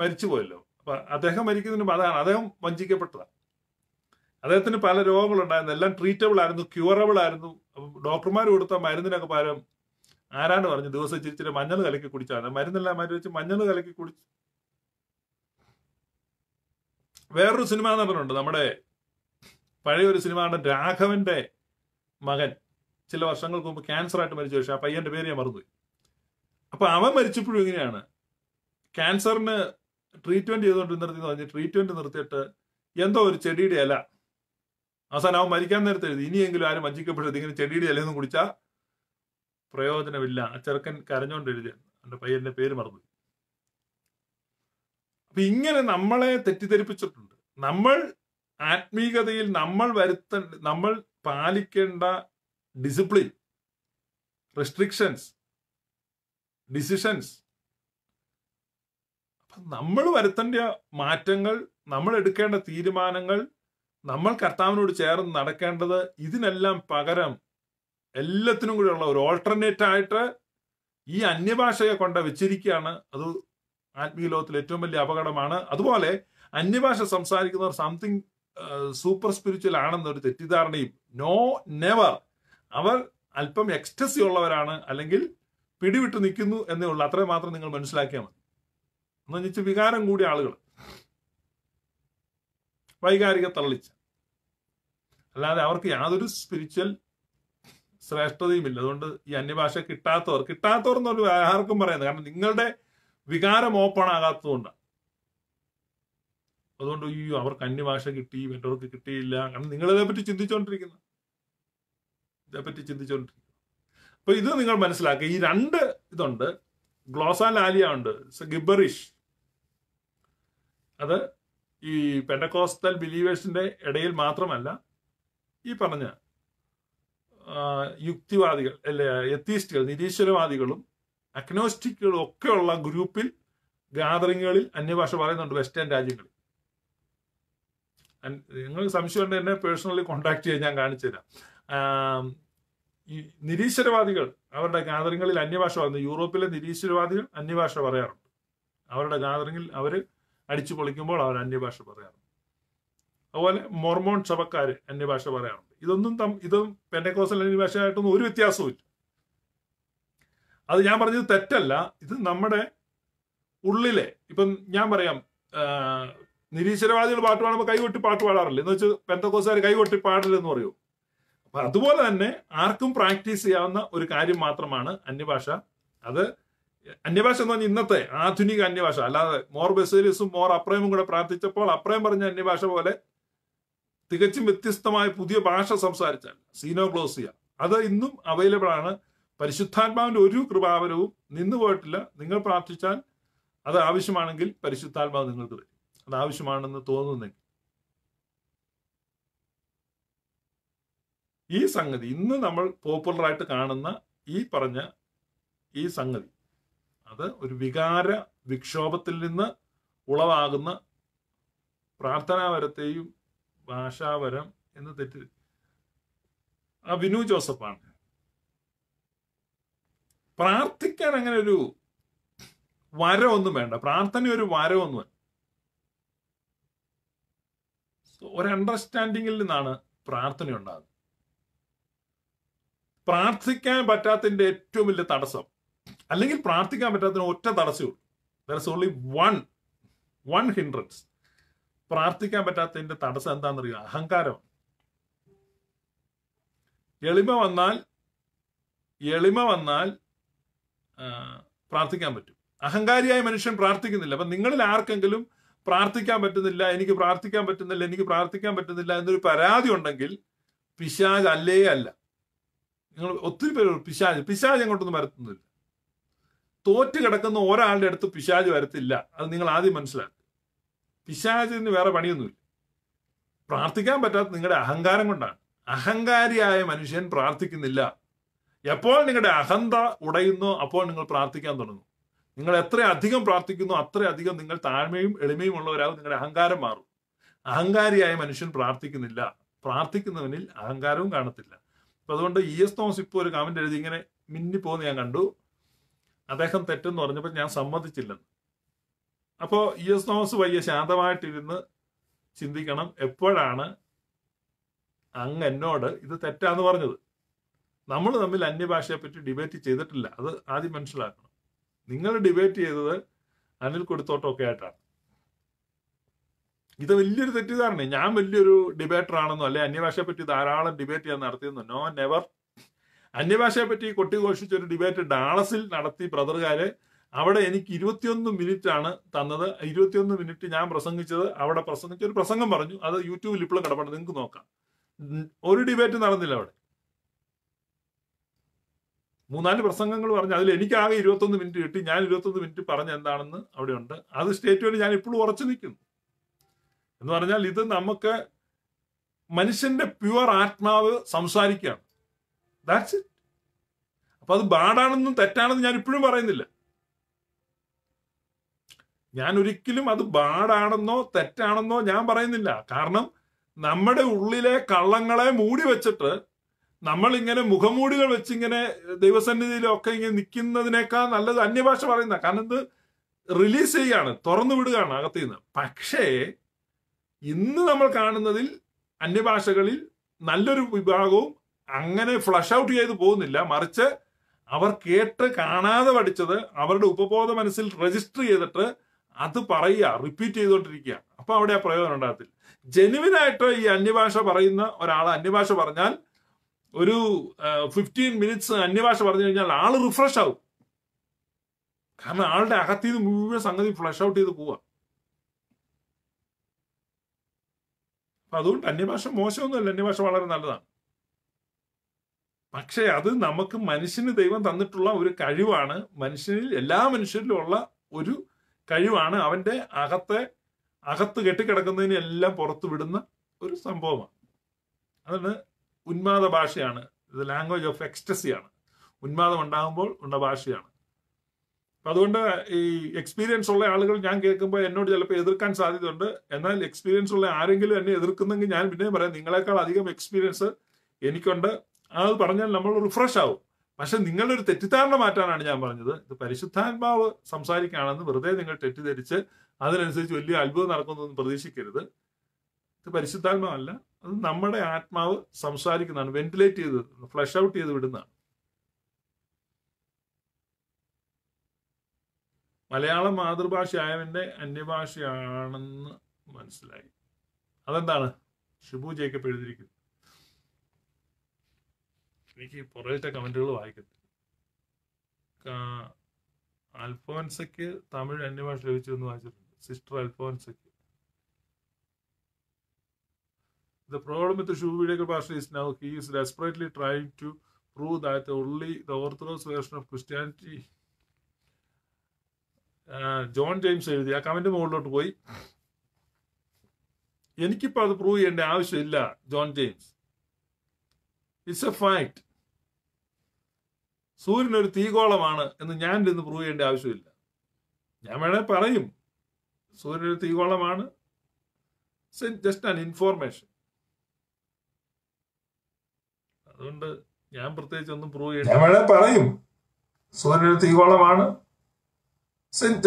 മരിച്ചുപോയല്ലോ അപ്പൊ അദ്ദേഹം മരിക്കുന്നതിന് അതാണ് അദ്ദേഹം വഞ്ചിക്കപ്പെട്ടതാണ് അദ്ദേഹത്തിന് പല രോഗങ്ങളുണ്ടായിരുന്നു എല്ലാം ട്രീറ്റബിൾ ആയിരുന്നു ക്യൂറബിൾ ആയിരുന്നു ഡോക്ടർമാർ കൊടുത്ത മരുന്നിനൊക്കെ പകരം ആരാണ് പറഞ്ഞു ദിവസം ചിരിച്ചിട്ട് മഞ്ഞൾ കലക്കി കുടിച്ചാണ് മരുന്നെല്ലാം മരുന്ന് വെച്ച് മഞ്ഞൾ കലക്കി കുടിച്ച് വേറൊരു എന്ന് പറഞ്ഞിട്ടുണ്ട് നമ്മുടെ പഴയ ഒരു സിനിമയാണ് രാഘവന്റെ മകൻ ചില വർഷങ്ങൾക്ക് മുമ്പ് ആയിട്ട് മരിച്ചു പക്ഷെ ആ പയ്യന്റെ പേര് ഞാൻ മറന്നുപോയി അപ്പൊ അവൻ മരിച്ചപ്പോഴും ഇങ്ങനെയാണ് ക്യാൻസറിന് ട്രീറ്റ്മെന്റ് ചെയ്തുകൊണ്ടിരുന്നിടത്ത് പറഞ്ഞ് ട്രീറ്റ്മെന്റ് നിർത്തിയിട്ട് എന്തോ ഒരു ചെടിയുടെ ഇല അവസാനം അവൻ മരിക്കാൻ നേരത്തെ എഴുതി ഇനിയെങ്കിലും ആരും വഞ്ചിക്കപ്പെടരുത് ഇങ്ങനെ ചെടിയുടെ ഇലയൊന്നും കുടിച്ചാൽ പ്രയോജനമില്ല ആ ചെറുക്കൻ കരഞ്ഞോണ്ട് എഴുതിയാണ് എൻ്റെ പയ്യന്റെ പേര് മറന്നു അപ്പൊ ഇങ്ങനെ നമ്മളെ തെറ്റിദ്ധരിപ്പിച്ചിട്ടുണ്ട് നമ്മൾ ആത്മീകതയിൽ നമ്മൾ വരുത്ത നമ്മൾ പാലിക്കേണ്ട ഡിസിപ്ലിൻ റെസ്ട്രിക്ഷൻസ് ഡിസിഷൻസ് നമ്മൾ വരുത്തേണ്ട മാറ്റങ്ങൾ നമ്മൾ എടുക്കേണ്ട തീരുമാനങ്ങൾ നമ്മൾ കർത്താവിനോട് ചേർന്ന് നടക്കേണ്ടത് ഇതിനെല്ലാം പകരം എല്ലാത്തിനും ഉള്ള ഒരു ഓൾട്ടർനേറ്റ് ആയിട്ട് ഈ അന്യഭാഷയെ കൊണ്ട് വെച്ചിരിക്കുകയാണ് അത് ആത്മീയ ലോകത്തിൽ ഏറ്റവും വലിയ അപകടമാണ് അതുപോലെ അന്യഭാഷ സംസാരിക്കുന്നവർ സംതിങ് സൂപ്പർ സ്പിരിച്വൽ ആണെന്നൊരു തെറ്റിദ്ധാരണയും നോ നെവർ അവർ അല്പം എക്സ്റ്റസി ഉള്ളവരാണ് അല്ലെങ്കിൽ പിടിവിട്ട് നിൽക്കുന്നു എന്നേ ഉള്ളൂ അത്രേ മാത്രം നിങ്ങൾ മനസ്സിലാക്കിയാൽ മതി എന്ന് വെച്ചാൽ വികാരം കൂടിയ ആളുകൾ വൈകാരിക തള്ളിച്ച അല്ലാതെ അവർക്ക് യാതൊരു സ്പിരിച്വൽ ശ്രേഷ്ഠതയും ഇല്ല അതുകൊണ്ട് ഈ അന്യഭാഷ കിട്ടാത്തവർ കിട്ടാത്തവർ എന്നൊരു ആർക്കും പറയുന്നത് കാരണം നിങ്ങളുടെ വികാരം ഓപ്പൺ ആകാത്തതുകൊണ്ടാണ് അതുകൊണ്ട് ഈ അവർക്ക് അന്യഭാഷ കിട്ടി മറ്റവർക്ക് കിട്ടിയില്ല കാരണം നിങ്ങൾ പറ്റി ചിന്തിച്ചുകൊണ്ടിരിക്കുന്നു ഇതേപ്പറ്റി ചിന്തിച്ചുകൊണ്ടിരിക്കുന്നു അപ്പൊ ഇത് നിങ്ങൾ മനസ്സിലാക്കുക ഈ രണ്ട് ഇതുണ്ട് ഗ്ലോസാലാലിയ ലാലിയ ഉണ്ട് ഗിബറിഷ് അത് ഈ പെൻഡക്കോസ്റ്റൽ ബിലീവേഴ്സിന്റെ ഇടയിൽ മാത്രമല്ല ഈ പറഞ്ഞ യുക്തിവാദികൾ അല്ലെ എത്തീസ്റ്റുകൾ നിരീശ്വരവാദികളും അഗ്നോസ്റ്റിക്കുകളും ഒക്കെയുള്ള ഗ്രൂപ്പിൽ ഗാദറിങ്ങുകളിൽ അന്യഭാഷ പറയുന്നുണ്ട് വെസ്റ്റേൺ രാജ്യങ്ങളിൽ നിങ്ങൾ സംശയമുണ്ട് എന്നെ പേഴ്സണലി കോണ്ടാക്ട് ചെയ്ത് ഞാൻ കാണിച്ചു തരാം ഈ നിരീശ്വരവാദികൾ അവരുടെ ഗാദറിങ്ങുകളിൽ അന്യഭാഷ പറയുന്നത് യൂറോപ്പിലെ നിരീശ്വരവാദികൾ അന്യഭാഷ പറയാറുണ്ട് അവരുടെ ഗാദറിങ്ങിൽ അവർ അടിച്ചു പൊളിക്കുമ്പോൾ അവർ അന്യഭാഷ പറയാറുണ്ട് അതുപോലെ മോർമോൺ സഭക്കാർ അന്യഭാഷ പറയാറുണ്ട് ഇതൊന്നും തം ഇതും പെൻഡക്കോസൽ അന്യഭാഷയായിട്ടൊന്നും ഒരു വ്യത്യാസവും അത് ഞാൻ പറഞ്ഞത് തെറ്റല്ല ഇത് നമ്മുടെ ഉള്ളിലെ ഇപ്പം ഞാൻ പറയാം നിരീശ്വരവാദികൾ പാട്ട് പാടുമ്പോൾ കൈകൊട്ടി പാട്ട് പാടാറില്ല എന്ന് വെച്ചാൽ പെന്തക്കോസുകാർ കൈകൊട്ടി എന്ന് പറയൂ അപ്പൊ അതുപോലെ തന്നെ ആർക്കും പ്രാക്ടീസ് ചെയ്യാവുന്ന ഒരു കാര്യം മാത്രമാണ് അന്യഭാഷ അത് അന്യഭാഷ എന്ന് പറഞ്ഞാൽ ഇന്നത്തെ ആധുനിക അന്യഭാഷ അല്ലാതെ മോർ ബസേലിസും മോർ അപ്രേമും കൂടെ പ്രാർത്ഥിച്ചപ്പോൾ അപ്രേം പറഞ്ഞ അന്യഭാഷ പോലെ തികച്ചും വ്യത്യസ്തമായ പുതിയ ഭാഷ സംസാരിച്ചാൽ സീനോഗ്ലോസിയ അത് ഇന്നും അവൈലബിൾ ആണ് പരിശുദ്ധാത്മാവിന്റെ ഒരു കൃപാവരവും നിന്നു പോയിട്ടില്ല നിങ്ങൾ പ്രാർത്ഥിച്ചാൽ അത് ആവശ്യമാണെങ്കിൽ പരിശുദ്ധാത്മാവ് നിങ്ങൾക്ക് വരും അത് ആവശ്യമാണെന്ന് തോന്നുന്നെങ്കിൽ ഈ സംഗതി ഇന്ന് നമ്മൾ പോപ്പുലറായിട്ട് കാണുന്ന ഈ പറഞ്ഞ ഈ സംഗതി അത് ഒരു വികാര വിക്ഷോഭത്തിൽ നിന്ന് ഉളവാകുന്ന പ്രാർത്ഥനാപരത്തെയും ഭാഷാപരം എന്ന് തെറ്റി ആ വിനു ജോസഫാണ് പ്രാർത്ഥിക്കാൻ അങ്ങനെ ഒരു വരമൊന്നും വേണ്ട പ്രാർത്ഥന ഒരു വരമൊന്നും ഒരു അണ്ടർസ്റ്റാൻഡിങ്ങിൽ നിന്നാണ് പ്രാർത്ഥന ഉണ്ടാകുന്നത് പ്രാർത്ഥിക്കാൻ പറ്റാത്തതിന്റെ ഏറ്റവും വലിയ തടസ്സം അല്ലെങ്കിൽ പ്രാർത്ഥിക്കാൻ പറ്റാത്തതിന് ഒറ്റ തടസ്സമുള്ളൂ there is only one one hindrance പ്രാർത്ഥിക്കാൻ പറ്റാത്തതിന്റെ തടസ്സം എന്താണെന്നറിയോ അഹങ്കാരം എളിമ വന്നാൽ എളിമ വന്നാൽ പ്രാർത്ഥിക്കാൻ പറ്റും അഹങ്കാരിയായ മനുഷ്യൻ പ്രാർത്ഥിക്കുന്നില്ല അപ്പൊ നിങ്ങളിൽ ആർക്കെങ്കിലും പ്രാർത്ഥിക്കാൻ പറ്റുന്നില്ല എനിക്ക് പ്രാർത്ഥിക്കാൻ പറ്റുന്നില്ല എനിക്ക് പ്രാർത്ഥിക്കാൻ പറ്റുന്നില്ല എന്നൊരു പരാതി ഉണ്ടെങ്കിൽ പിശാജ് അല്ലേ അല്ല നിങ്ങൾ ഒത്തിരി പേര് പിശാജ് പിശാജ് അങ്ങോട്ടൊന്നും വരത്തുന്നില്ല തോറ്റ് കിടക്കുന്ന ഒരാളുടെ അടുത്ത് പിശാജ് വരത്തില്ല അത് നിങ്ങൾ ആദ്യം മനസ്സിലാക്കുക പിശാചിന് വേറെ പണിയൊന്നുമില്ല പ്രാർത്ഥിക്കാൻ പറ്റാത്ത നിങ്ങളുടെ അഹങ്കാരം കൊണ്ടാണ് അഹങ്കാരിയായ മനുഷ്യൻ പ്രാർത്ഥിക്കുന്നില്ല എപ്പോൾ നിങ്ങളുടെ അഹന്ത ഉടയുന്നോ അപ്പോൾ നിങ്ങൾ പ്രാർത്ഥിക്കാൻ തുടങ്ങും നിങ്ങൾ എത്ര അധികം പ്രാർത്ഥിക്കുന്നു അത്രയധികം നിങ്ങൾ താഴ്മയും എളിമയും ഉള്ളവരാകും നിങ്ങളുടെ അഹങ്കാരം മാറും അഹങ്കാരിയായ മനുഷ്യൻ പ്രാർത്ഥിക്കുന്നില്ല പ്രാർത്ഥിക്കുന്നവനിൽ അഹങ്കാരവും കാണത്തില്ല അപ്പൊ അതുകൊണ്ട് ഇ എസ് തോമസ് ഇപ്പോൾ ഒരു കമന്റ് എഴുതി ഇങ്ങനെ മിന്നിപ്പോന്ന് ഞാൻ കണ്ടു അദ്ദേഹം തെറ്റെന്ന് പറഞ്ഞപ്പോൾ ഞാൻ സമ്മതിച്ചില്ലെന്ന് അപ്പോൾ ഇ എസ് തോമസ് പയ്യെ ശാന്തമായിട്ടിരുന്ന് ചിന്തിക്കണം എപ്പോഴാണ് അങ്ങ് എന്നോട് ഇത് തെറ്റാന്ന് പറഞ്ഞത് നമ്മൾ തമ്മിൽ അന്യഭാഷയെ പറ്റി ഡിബേറ്റ് ചെയ്തിട്ടില്ല അത് ആദ്യം മനസ്സിലാക്കണം നിങ്ങൾ ഡിബേറ്റ് ചെയ്തത് അനിൽ കൊടുത്തോട്ടൊക്കെ ആയിട്ടാണ് ഇത് വലിയൊരു തെറ്റിദ്ധാരണേ ഞാൻ വലിയൊരു ഡിബേറ്റർ ആണെന്നോ അല്ലെ അന്യഭാഷയെ പറ്റി ധാരാളം ഡിബേറ്റ് ചെയ്യാൻ നടത്തിയെന്നോ നോ നെവർ അന്യഭാഷയെ പറ്റി കൊട്ടി ഘോഷിച്ചൊരു ഡിബേറ്റ് ഡാളസിൽ നടത്തി ബ്രദറുകാര് അവിടെ എനിക്ക് ഇരുപത്തിയൊന്ന് മിനിറ്റ് ആണ് തന്നത് ഇരുപത്തിയൊന്ന് മിനിറ്റ് ഞാൻ പ്രസംഗിച്ചത് അവിടെ പ്രസംഗിച്ച ഒരു പ്രസംഗം പറഞ്ഞു അത് യൂട്യൂബിൽ ഇപ്പോഴും കിടപ്പുണ്ട് നിങ്ങൾക്ക് നോക്കാം ഒരു ഡിബേറ്റ് നടന്നില്ല അവിടെ മൂന്നാല് പ്രസംഗങ്ങൾ പറഞ്ഞു അതിൽ എനിക്ക് ആകെ ഇരുപത്തൊന്ന് മിനിറ്റ് കിട്ടി ഞാൻ ഇരുപത്തൊന്ന് മിനിറ്റ് പറഞ്ഞ എന്താണെന്ന് അവിടെ ഉണ്ട് അത് സ്റ്റേറ്റ്മെന്റ് ഞാൻ ഇപ്പോഴും ഉറച്ചു നിൽക്കുന്നു എന്ന് പറഞ്ഞാൽ ഇത് നമുക്ക് മനുഷ്യന്റെ പ്യുവർ ആത്മാവ് സംസാരിക്കുകയാണ് ദാറ്റ്സ് ഇറ്റ് അപ്പൊ അത് ബാഡാണെന്നും തെറ്റാണെന്നും ഞാൻ ഇപ്പോഴും പറയുന്നില്ല ഞാൻ ഒരിക്കലും അത് ബാഡാണെന്നോ തെറ്റാണെന്നോ ഞാൻ പറയുന്നില്ല കാരണം നമ്മുടെ ഉള്ളിലെ കള്ളങ്ങളെ മൂടി വെച്ചിട്ട് നമ്മൾ ഇങ്ങനെ മുഖമൂടികൾ വെച്ചിങ്ങനെ ദൈവസന്നിധിയിലൊക്കെ ഇങ്ങനെ നിൽക്കുന്നതിനേക്കാൾ നല്ലത് അന്യഭാഷ പറയുന്ന കാരണം ഇത് റിലീസ് ചെയ്യുകയാണ് തുറന്നു വിടുകയാണ് അകത്തു നിന്ന് പക്ഷേ ഇന്ന് നമ്മൾ കാണുന്നതിൽ അന്യഭാഷകളിൽ നല്ലൊരു വിഭാഗവും അങ്ങനെ ഫ്ലഷ് ഔട്ട് ചെയ്ത് പോകുന്നില്ല മറിച്ച് അവർ കേട്ട് കാണാതെ പഠിച്ചത് അവരുടെ ഉപബോധ മനസ്സിൽ രജിസ്റ്റർ ചെയ്തിട്ട് അത് പറയുക റിപ്പീറ്റ് ചെയ്തുകൊണ്ടിരിക്കുക അപ്പൊ അവിടെ ആ പ്രയോജനം ഉണ്ടാകത്തില്ല ജെനുവിനായിട്ട് ഈ അന്യഭാഷ പറയുന്ന ഒരാൾ അന്യഭാഷ പറഞ്ഞാൽ ഒരു ഫിഫ്റ്റീൻ മിനിറ്റ്സ് അന്യഭാഷ പറഞ്ഞു കഴിഞ്ഞാൽ ആള് റിഫ്രഷ് ആവും കാരണം ആളുടെ അകത്തു നിന്ന് മുഴുവൻ സംഗതി ഫ്ലഷ് ഔട്ട് ചെയ്ത് പോവാ അപ്പൊ അതുകൊണ്ട് അന്യഭാഷ മോശമൊന്നുമല്ല അന്യഭാഷ വളരെ നല്ലതാണ് പക്ഷേ അത് നമുക്ക് മനുഷ്യന് ദൈവം തന്നിട്ടുള്ള ഒരു കഴിവാണ് മനുഷ്യനിൽ എല്ലാ മനുഷ്യരിലും ഉള്ള ഒരു കഴിവാണ് അവന്റെ അകത്തെ അകത്ത് കെട്ടിക്കിടക്കുന്നതിനെല്ലാം എല്ലാം പുറത്തു വിടുന്ന ഒരു സംഭവമാണ് അതാണ് ഉന്മാദ ഭാഷയാണ് ഇത് ലാംഗ്വേജ് ഓഫ് എക്സ്റ്റസിയാണ് ഉന്മാദം ഉണ്ടാകുമ്പോൾ ഉള്ള ഭാഷയാണ് അപ്പൊ അതുകൊണ്ട് ഈ എക്സ്പീരിയൻസ് ഉള്ള ആളുകൾ ഞാൻ കേൾക്കുമ്പോൾ എന്നോട് ചിലപ്പോൾ എതിർക്കാൻ സാധ്യതയുണ്ട് എന്നാൽ എക്സ്പീരിയൻസ് ഉള്ള ആരെങ്കിലും എന്നെ എതിർക്കുന്നെങ്കിൽ ഞാൻ പിന്നെ പറയാം നിങ്ങളെക്കാൾ അധികം എക്സ്പീരിയൻസ് എനിക്കുണ്ട് അത് പറഞ്ഞാൽ നമ്മൾ റിഫ്രഷ് ആവും പക്ഷെ നിങ്ങളൊരു തെറ്റിദ്ധാരണ മാറ്റാനാണ് ഞാൻ പറഞ്ഞത് ഇത് പരിശുദ്ധാത്മാവ് സംസാരിക്കുകയാണെന്ന് വെറുതെ നിങ്ങൾ തെറ്റിദ്ധരിച്ച് അതിനനുസരിച്ച് വലിയ അത്ഭുതം നടക്കുന്നതെന്ന് പ്രതീക്ഷിക്കരുത് ഇത് പരിശുദ്ധാത്മാവല്ല അത് നമ്മുടെ ആത്മാവ് സംസാരിക്കുന്നതാണ് വെന്റിലേറ്റ് ചെയ്ത് ഫ്ലഷ് ഔട്ട് ചെയ്ത് വിടുന്നതാണ് മലയാളം മാതൃഭാഷയായവന്റെ അന്യഭാഷയാണെന്ന് മനസ്സിലായി അതെന്താണ് ഷിബു ജേക്കബ് എഴുതിയിരിക്കുന്നു എനിക്ക് പുറകിട്ട കമൻറ്റുകൾ വായിക്കത്തില്ല അൽഫോൻസയ്ക്ക് തമിഴ് അന്യഭാഷ ലഭിച്ചു എന്ന് വായിച്ചിട്ടുണ്ട് സിസ്റ്റർ അൽഫോൻസയ്ക്ക് the problem with shoe video ഭാഷ is now he is desperately trying to prove that only the orthodox version of Christianity John James എഴുതി ആ കമന്റ് മുകളിലോട്ട് പോയി എനിക്കിപ്പോൾ അത് പ്രൂവ് ചെയ്യേണ്ട ആവശ്യമില്ല John James it's a fact സൂര്യൻ ഒരു തീകോളമാണ് എന്ന് ഞാൻ ഇന്ന് പ്രൂവ് ചെയ്യേണ്ട ആവശ്യമില്ല ഞാൻ വേണേൽ പറയും സൂര്യൻ ഒരു തീകോളമാണ് ജസ്റ്റ് ആൻ ഇൻഫോർമേഷൻ അതുകൊണ്ട് ഞാൻ പ്രത്യേകിച്ച് ഒന്നും പ്രൂവ് ചെയ്യേണ്ട ഞാൻ പറയും സൂര്യൻ ഒരു തീകോളമാണ്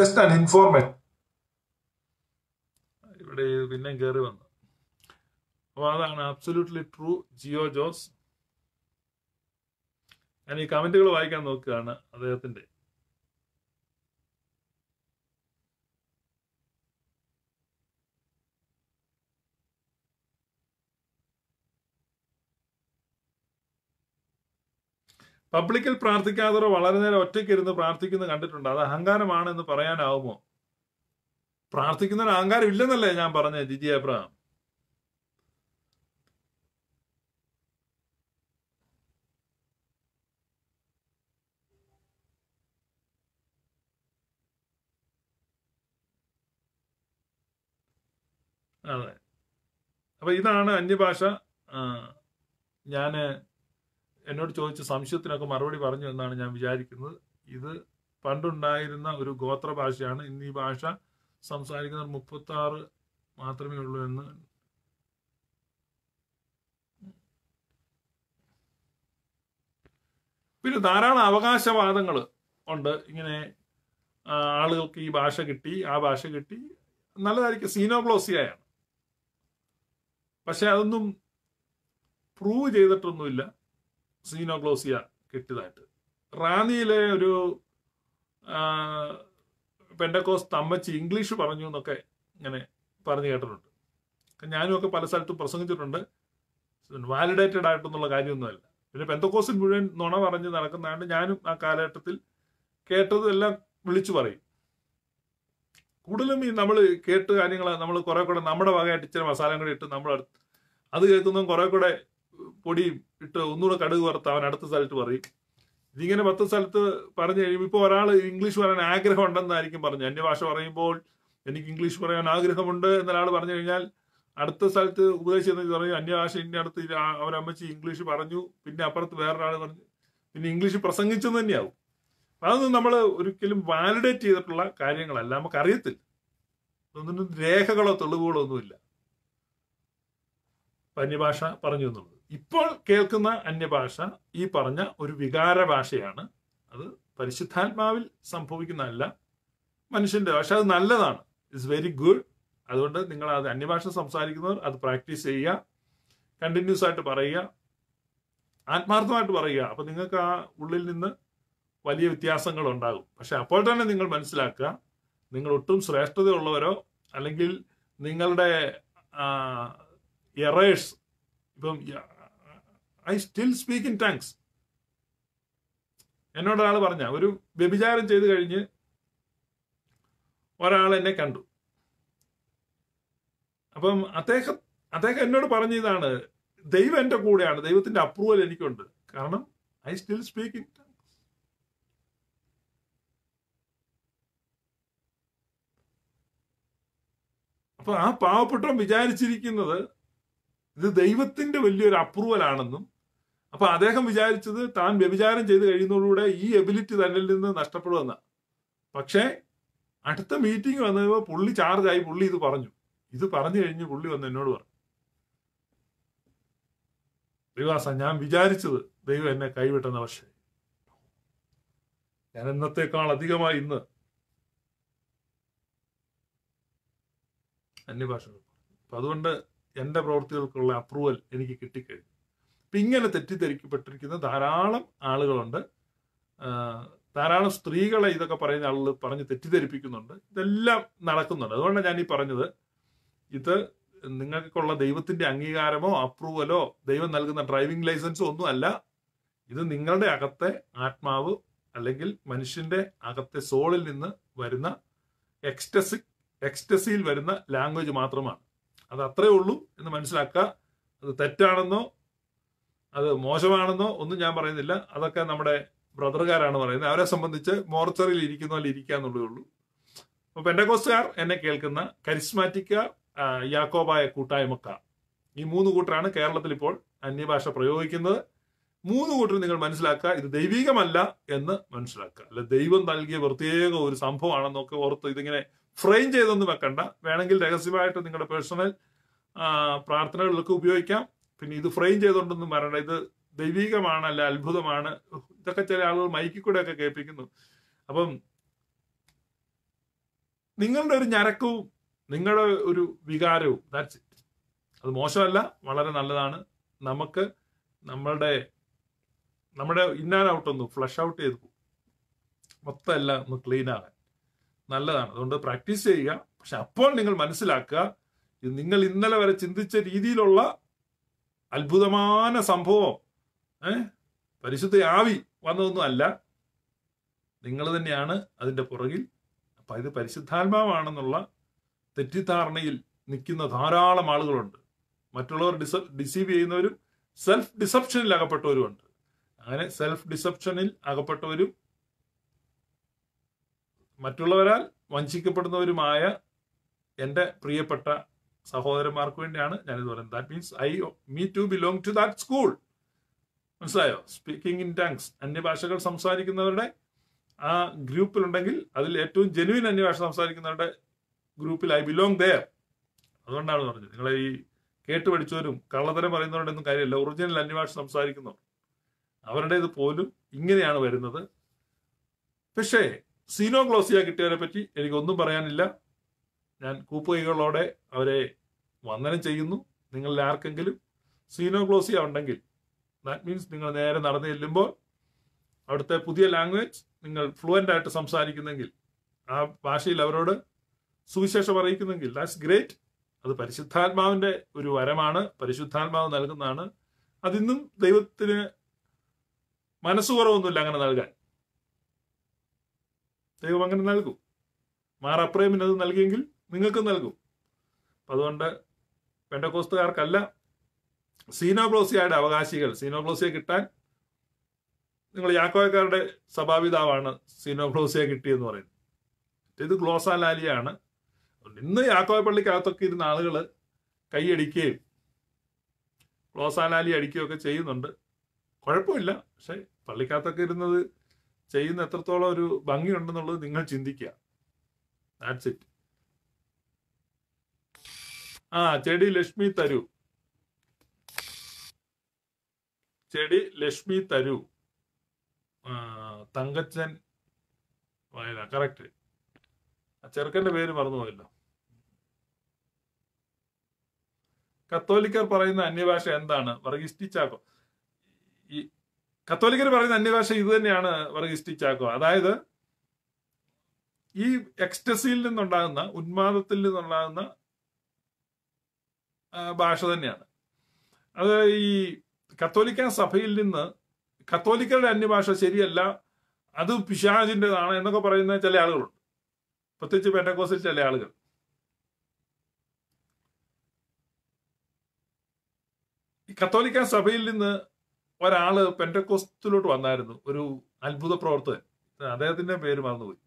ജസ്റ്റ് ആൻ ഇൻഫോർമേഷൻ ഇവിടെ പിന്നെ കയറി വന്നു അപ്പോൾ അതാണ് അബ്സല്യൂട്ട്ലി ട്രൂ ജിയോ ജോസ് ഞാൻ ഈ കമന്റുകൾ വായിക്കാൻ നോക്കുകയാണ് അദ്ദേഹത്തിന്റെ പബ്ലിക്കിൽ പ്രാർത്ഥിക്കാത്തവർ വളരെ നേരം ഒറ്റയ്ക്ക് ഇരുന്ന് പ്രാർത്ഥിക്കുന്നത് കണ്ടിട്ടുണ്ട് അത് അഹങ്കാരമാണെന്ന് എന്ന് പറയാനാവുമോ പ്രാർത്ഥിക്കുന്നവർ അഹങ്കാരം ഇല്ലെന്നല്ലേ ഞാൻ പറഞ്ഞത് ജിജി അബ്രഹാം അപ്പൊ ഇതാണ് അന്യഭാഷ ഞാൻ എന്നോട് ചോദിച്ച സംശയത്തിനൊക്കെ മറുപടി പറഞ്ഞു എന്നാണ് ഞാൻ വിചാരിക്കുന്നത് ഇത് പണ്ടുണ്ടായിരുന്ന ഒരു ഗോത്ര ഭാഷയാണ് ഇന്ന് ഈ ഭാഷ സംസാരിക്കുന്നവർ മുപ്പത്തി ആറ് മാത്രമേ ഉള്ളൂ എന്ന് പിന്നെ ധാരാളം അവകാശവാദങ്ങൾ ഉണ്ട് ഇങ്ങനെ ആളുകൾക്ക് ഈ ഭാഷ കിട്ടി ആ ഭാഷ കിട്ടി നല്ലതായിരിക്കും സീനോഗ്ലോസിയായാണ് പക്ഷെ അതൊന്നും പ്രൂവ് ചെയ്തിട്ടൊന്നുമില്ല സീനോഗ്ലോസിയ കിട്ടിയതായിട്ട് റാന്നിയിലെ ഒരു പെൻഡക്കോസ് തമ്മച്ചി ഇംഗ്ലീഷ് പറഞ്ഞു എന്നൊക്കെ ഇങ്ങനെ പറഞ്ഞു കേട്ടിട്ടുണ്ട് ഞാനും ഒക്കെ പല സ്ഥലത്തും പ്രസംഗിച്ചിട്ടുണ്ട് വാലിഡേറ്റഡ് ആയിട്ടൊന്നുള്ള കാര്യമൊന്നുമല്ല പിന്നെ പെന്തക്കോസിൽ മുഴുവൻ നുണ പറഞ്ഞ് നടക്കുന്നതുകൊണ്ട് ഞാനും ആ കാലഘട്ടത്തിൽ കേട്ടതെല്ലാം വിളിച്ചു പറയും കൂടുതലും ഈ നമ്മൾ കേട്ട് കാര്യങ്ങൾ നമ്മൾ കുറെ കൂടെ നമ്മുടെ ഭാഗമായിട്ട് ഇച്ചിരി മസാലയും ഇട്ട് നമ്മൾ അത് കേൾക്കുന്നതും കുറെ കൂടെ പൊടിയും ഇട്ട് ഒന്നുകൂടെ കടുക് വറുത്ത് അവൻ അടുത്ത സ്ഥലത്ത് പറയും ഇതിങ്ങനെ പത്ത് സ്ഥലത്ത് പറഞ്ഞു കഴിയുമ്പോൾ ഇപ്പോൾ ഒരാൾ ഇംഗ്ലീഷ് പറയാൻ ആഗ്രഹം ഉണ്ടെന്നായിരിക്കും പറഞ്ഞു അന്യഭാഷ പറയുമ്പോൾ എനിക്ക് ഇംഗ്ലീഷ് പറയാൻ ആഗ്രഹമുണ്ട് എന്നൊരാൾ പറഞ്ഞു കഴിഞ്ഞാൽ അടുത്ത സ്ഥലത്ത് എന്ന് പറഞ്ഞു അന്യഭാഷ ഇനി അടുത്ത് അവരമ്മച്ചി ഇംഗ്ലീഷ് പറഞ്ഞു പിന്നെ അപ്പുറത്ത് വേറൊരാൾ പറഞ്ഞു പിന്നെ ഇംഗ്ലീഷ് പ്രസംഗിച്ചെന്ന് തന്നെയാവും അതൊന്നും നമ്മൾ ഒരിക്കലും വാലിഡേറ്റ് ചെയ്തിട്ടുള്ള കാര്യങ്ങളല്ല നമുക്ക് അറിയത്തില്ല അതൊന്നും രേഖകളോ തെളിവുകളോ ഒന്നുമില്ല അന്യഭാഷ പറഞ്ഞു എന്നുള്ളത് ഇപ്പോൾ കേൾക്കുന്ന അന്യഭാഷ ഈ പറഞ്ഞ ഒരു വികാര ഭാഷയാണ് അത് പരിശുദ്ധാത്മാവിൽ സംഭവിക്കുന്നതല്ല മനുഷ്യന്റെ ഭാഷ അത് നല്ലതാണ് ഇറ്റ്സ് വെരി ഗുഡ് അതുകൊണ്ട് നിങ്ങൾ അത് അന്യഭാഷ സംസാരിക്കുന്നവർ അത് പ്രാക്ടീസ് ചെയ്യുക കണ്ടിന്യൂസ് ആയിട്ട് പറയുക ആത്മാർത്ഥമായിട്ട് പറയുക അപ്പൊ നിങ്ങൾക്ക് ആ ഉള്ളിൽ നിന്ന് വലിയ വ്യത്യാസങ്ങൾ ഉണ്ടാകും പക്ഷെ അപ്പോൾ തന്നെ നിങ്ങൾ മനസ്സിലാക്കുക നിങ്ങൾ ഒട്ടും ശ്രേഷ്ഠതയുള്ളവരോ അല്ലെങ്കിൽ നിങ്ങളുടെ എറേഴ്സ് ഇപ്പം I still speak in tongues എന്നോട് ഒരാൾ പറഞ്ഞ ഒരു വ്യഭിചാരം ചെയ്ത് കഴിഞ്ഞ് ഒരാൾ എന്നെ കണ്ടു അപ്പം അദ്ദേഹം അദ്ദേഹം എന്നോട് പറഞ്ഞ ഇതാണ് ദൈവം എൻ്റെ കൂടെയാണ് ദൈവത്തിൻ്റെ അപ്രൂവൽ എനിക്കുണ്ട് കാരണം ഐ സ്റ്റിൽ സ്പീക്ക് ഇൻ അപ്പൊ ആ പാവപ്പെട്ടവൻ വിചാരിച്ചിരിക്കുന്നത് ഇത് ദൈവത്തിന്റെ വലിയൊരു അപ്രൂവലാണെന്നും അപ്പൊ അദ്ദേഹം വിചാരിച്ചത് താൻ വ്യഭിചാരം ചെയ്ത് കഴിയുന്നതോടുകൂടെ ഈ എബിലിറ്റി തന്നിൽ നിന്ന് നഷ്ടപ്പെടുമെന്ന പക്ഷേ അടുത്ത മീറ്റിംഗ് വന്നപ്പോൾ പുള്ളി ചാർജായി പുള്ളി ഇത് പറഞ്ഞു ഇത് പറഞ്ഞു കഴിഞ്ഞ് പുള്ളി വന്ന് എന്നോട് പറഞ്ഞു ദൈവാസ ഞാൻ വിചാരിച്ചത് ദൈവം എന്നെ കൈവിട്ടെന്ന പക്ഷേ ഞാൻ എന്നത്തേക്കാൾ അധികമായി ഇന്ന് അന്യഭാഷകൾ അപ്പം അതുകൊണ്ട് എൻ്റെ പ്രവൃത്തികൾക്കുള്ള അപ്രൂവൽ എനിക്ക് കിട്ടിക്കഴിഞ്ഞു അപ്പം ഇങ്ങനെ തെറ്റിദ്ധരിക്കപ്പെട്ടിരിക്കുന്ന ധാരാളം ആളുകളുണ്ട് ധാരാളം സ്ത്രീകളെ ഇതൊക്കെ പറയുന്ന ആളുകൾ പറഞ്ഞ് തെറ്റിദ്ധരിപ്പിക്കുന്നുണ്ട് ഇതെല്ലാം നടക്കുന്നുണ്ട് അതുകൊണ്ടാണ് ഞാൻ ഈ പറഞ്ഞത് ഇത് നിങ്ങൾക്കുള്ള ദൈവത്തിന്റെ അംഗീകാരമോ അപ്രൂവലോ ദൈവം നൽകുന്ന ഡ്രൈവിംഗ് ലൈസൻസോ ഒന്നും അല്ല ഇത് നിങ്ങളുടെ അകത്തെ ആത്മാവ് അല്ലെങ്കിൽ മനുഷ്യന്റെ അകത്തെ സോളിൽ നിന്ന് വരുന്ന എക്സ്റ്റസിക് എക്സ്റ്റസിയിൽ വരുന്ന ലാംഗ്വേജ് മാത്രമാണ് അത് അത്രേ ഉള്ളൂ എന്ന് മനസ്സിലാക്കുക അത് തെറ്റാണെന്നോ അത് മോശമാണെന്നോ ഒന്നും ഞാൻ പറയുന്നില്ല അതൊക്കെ നമ്മുടെ ബ്രദർകാരാണ് പറയുന്നത് അവരെ സംബന്ധിച്ച് മോർച്ചറിയിൽ ഇരിക്കുന്ന പോലെ ഇരിക്കുക എന്നുള്ളതേ ഉള്ളൂ അപ്പോൾ പെൻഡകോസ്റ്റുകാർ എന്നെ കേൾക്കുന്ന കരിസ്മാറ്റിക്ക യാക്കോബായ കൂട്ടായ്മക്ക ഈ മൂന്ന് കൂട്ടരാണ് കേരളത്തിൽ ഇപ്പോൾ അന്യഭാഷ പ്രയോഗിക്കുന്നത് മൂന്ന് കൂട്ടരും നിങ്ങൾ മനസ്സിലാക്കുക ഇത് ദൈവികമല്ല എന്ന് മനസ്സിലാക്കുക അല്ല ദൈവം നൽകിയ പ്രത്യേക ഒരു സംഭവമാണെന്നൊക്കെ ഓർത്ത് ഇതിങ്ങനെ ഫ്രെയിം ചെയ്തൊന്നും വെക്കണ്ട വേണമെങ്കിൽ രഹസ്യമായിട്ട് നിങ്ങളുടെ പേഴ്സണൽ പ്രാർത്ഥനകളിലൊക്കെ ഉപയോഗിക്കാം പിന്നെ ഇത് ഫ്രെയിം ചെയ്തുകൊണ്ടൊന്നും വരണ്ട ഇത് ദൈവീകമാണ് അല്ല അത്ഭുതമാണ് ഇതൊക്കെ ചില ആളുകൾ മൈക്കിൽ കൂടെ ഒക്കെ കേൾപ്പിക്കുന്നു അപ്പം നിങ്ങളുടെ ഒരു ഞരക്കവും നിങ്ങളുടെ ഒരു വികാരവും ദാറ്റ്സ് ഇറ്റ് അത് മോശമല്ല വളരെ നല്ലതാണ് നമുക്ക് നമ്മളുടെ നമ്മുടെ ഇൻ ആൻഡ് ഔട്ട് ഒന്ന് ഫ്ലഷ് ഔട്ട് ചെയ്ത് പോകും മൊത്തം എല്ലാം ഒന്ന് ക്ലീൻ ആകാൻ നല്ലതാണ് അതുകൊണ്ട് പ്രാക്ടീസ് ചെയ്യുക പക്ഷെ അപ്പോൾ നിങ്ങൾ മനസ്സിലാക്കുക ഇത് നിങ്ങൾ ഇന്നലെ വരെ ചിന്തിച്ച രീതിയിലുള്ള അത്ഭുതമായ സംഭവം ഏ പരിശുദ്ധ ആവി വന്നതൊന്നും അല്ല നിങ്ങൾ തന്നെയാണ് അതിൻ്റെ പുറകിൽ അപ്പം ഇത് പരിശുദ്ധാത്മാവാണെന്നുള്ള തെറ്റിദ്ധാരണയിൽ നിൽക്കുന്ന ധാരാളം ആളുകളുണ്ട് മറ്റുള്ളവർ ഡിസ ഡിസീവ് ചെയ്യുന്നവരും സെൽഫ് ഡിസപ്ഷനിൽ അകപ്പെട്ടവരുമുണ്ട് അങ്ങനെ സെൽഫ് ഡിസപ്ഷനിൽ അകപ്പെട്ടവരും മറ്റുള്ളവരാൽ വഞ്ചിക്കപ്പെടുന്നവരുമായ എൻ്റെ പ്രിയപ്പെട്ട സഹോദരന്മാർക്ക് വേണ്ടിയാണ് ഞാനിത് പറയുന്നത് that means I me to belong to that school മനസ്സിലായോ സ്പീക്കിംഗ് ഇൻ ടങ്സ് അന്യഭാഷകൾ സംസാരിക്കുന്നവരുടെ ആ ഗ്രൂപ്പിലുണ്ടെങ്കിൽ അതിൽ ഏറ്റവും ജെനുവിൻ അന്യഭാഷ സംസാരിക്കുന്നവരുടെ ഗ്രൂപ്പിൽ ഐ ബിലോങ് ദയർ അതുകൊണ്ടാണ് പറഞ്ഞത് നിങ്ങളെ ഈ കേട്ട് പഠിച്ചവരും കള്ളത്തരം പറയുന്നവരുടെയൊന്നും കാര്യമില്ല ഒറിജിനൽ അന്യഭാഷ സംസാരിക്കുന്നവർ അവരുടേത് പോലും ഇങ്ങനെയാണ് വരുന്നത് പക്ഷേ സീനോ ഗ്ലോസിയ കിട്ടിയവരെ പറ്റി എനിക്കൊന്നും പറയാനില്ല ഞാൻ കൂപ്പുകൈകളോടെ അവരെ വന്ദനം ചെയ്യുന്നു നിങ്ങളിൽ ആർക്കെങ്കിലും സീനോ ഗ്ലോസിയ ഉണ്ടെങ്കിൽ ദാറ്റ് മീൻസ് നിങ്ങൾ നേരെ നടന്നു ചെല്ലുമ്പോൾ അവിടുത്തെ പുതിയ ലാംഗ്വേജ് നിങ്ങൾ ഫ്ലുവൻ്റ് ആയിട്ട് സംസാരിക്കുന്നെങ്കിൽ ആ ഭാഷയിൽ അവരോട് സുവിശേഷം അറിയിക്കുന്നെങ്കിൽ ദാറ്റ്സ് ഗ്രേറ്റ് അത് പരിശുദ്ധാത്മാവിൻ്റെ ഒരു വരമാണ് പരിശുദ്ധാത്മാവ് നൽകുന്നതാണ് അതിന്നും ദൈവത്തിന് മനസ്സുകുറവൊന്നുമില്ല അങ്ങനെ നൽകാൻ ദൈവം അങ്ങനെ നൽകും മാറപ്രേമിന് അത് നൽകിയെങ്കിൽ നിങ്ങൾക്കും നൽകും അതുകൊണ്ട് പെൻഡക്കോസ്തുകാർക്കല്ല സീനോബ്ലോസിയായുടെ അവകാശികൾ സീനോബ്ലോസിയെ കിട്ടാൻ നിങ്ങൾ യാക്കോയക്കാരുടെ സഭാപിതാവാണ് സീനോബ്ലോസിയെ കിട്ടിയെന്ന് പറയുന്നത് ഇത് ഗ്ലോസാലാലിയാണ് ഇന്ന് യാക്കോയ പള്ളിക്കകത്തൊക്കെ ഇരുന്ന ആളുകൾ കൈയടിക്കുകയും ഗ്ലോസാലാലി അടിക്കുകയൊക്കെ ചെയ്യുന്നുണ്ട് കുഴപ്പമില്ല പക്ഷെ പള്ളിക്കകത്തൊക്കെ ഇരുന്നത് ചെയ്യുന്ന എത്രത്തോളം ഒരു ഭംഗിയുണ്ടെന്നുള്ളത് നിങ്ങൾ ചിന്തിക്കുക ദാറ്റ്സ് ഇറ്റ് ആ ചെടി ലക്ഷ്മി തരൂ ചെടി ലക്ഷ്മി തരൂ തങ്കച്ചൻ വയല കറക്റ്റ് ചെറുക്കന്റെ പേര് മറന്നുപോയല്ലോ കത്തോലിക്കർ പറയുന്ന അന്യഭാഷ എന്താണ് വർഗീസ് ഈ കത്തോലിക്കർ പറയുന്ന അന്യഭാഷ ഇത് തന്നെയാണ് വർഗീസ് അതായത് ഈ എക്സ്റ്റസിയിൽ നിന്നുണ്ടാകുന്ന ഉന്മാദത്തിൽ നിന്നുണ്ടാകുന്ന ഭാഷ തന്നെയാണ് അത് ഈ കത്തോലിക്ക സഭയിൽ നിന്ന് കത്തോലിക്കരുടെ അന്യഭാഷ ശരിയല്ല അത് പിശാജിൻ്റെതാണ് എന്നൊക്കെ പറയുന്ന ചില ആളുകളുണ്ട് പ്രത്യേകിച്ച് പെൻഡക്കോസിൽ ചില ആളുകൾ കത്തോലിക്ക സഭയിൽ നിന്ന് ഒരാള് പെൻറ്റക്കോസ്റ്റിലോട്ട് വന്നായിരുന്നു ഒരു അത്ഭുത പ്രവർത്തകൻ അദ്ദേഹത്തിന്റെ പേര് മറന്നുപോയി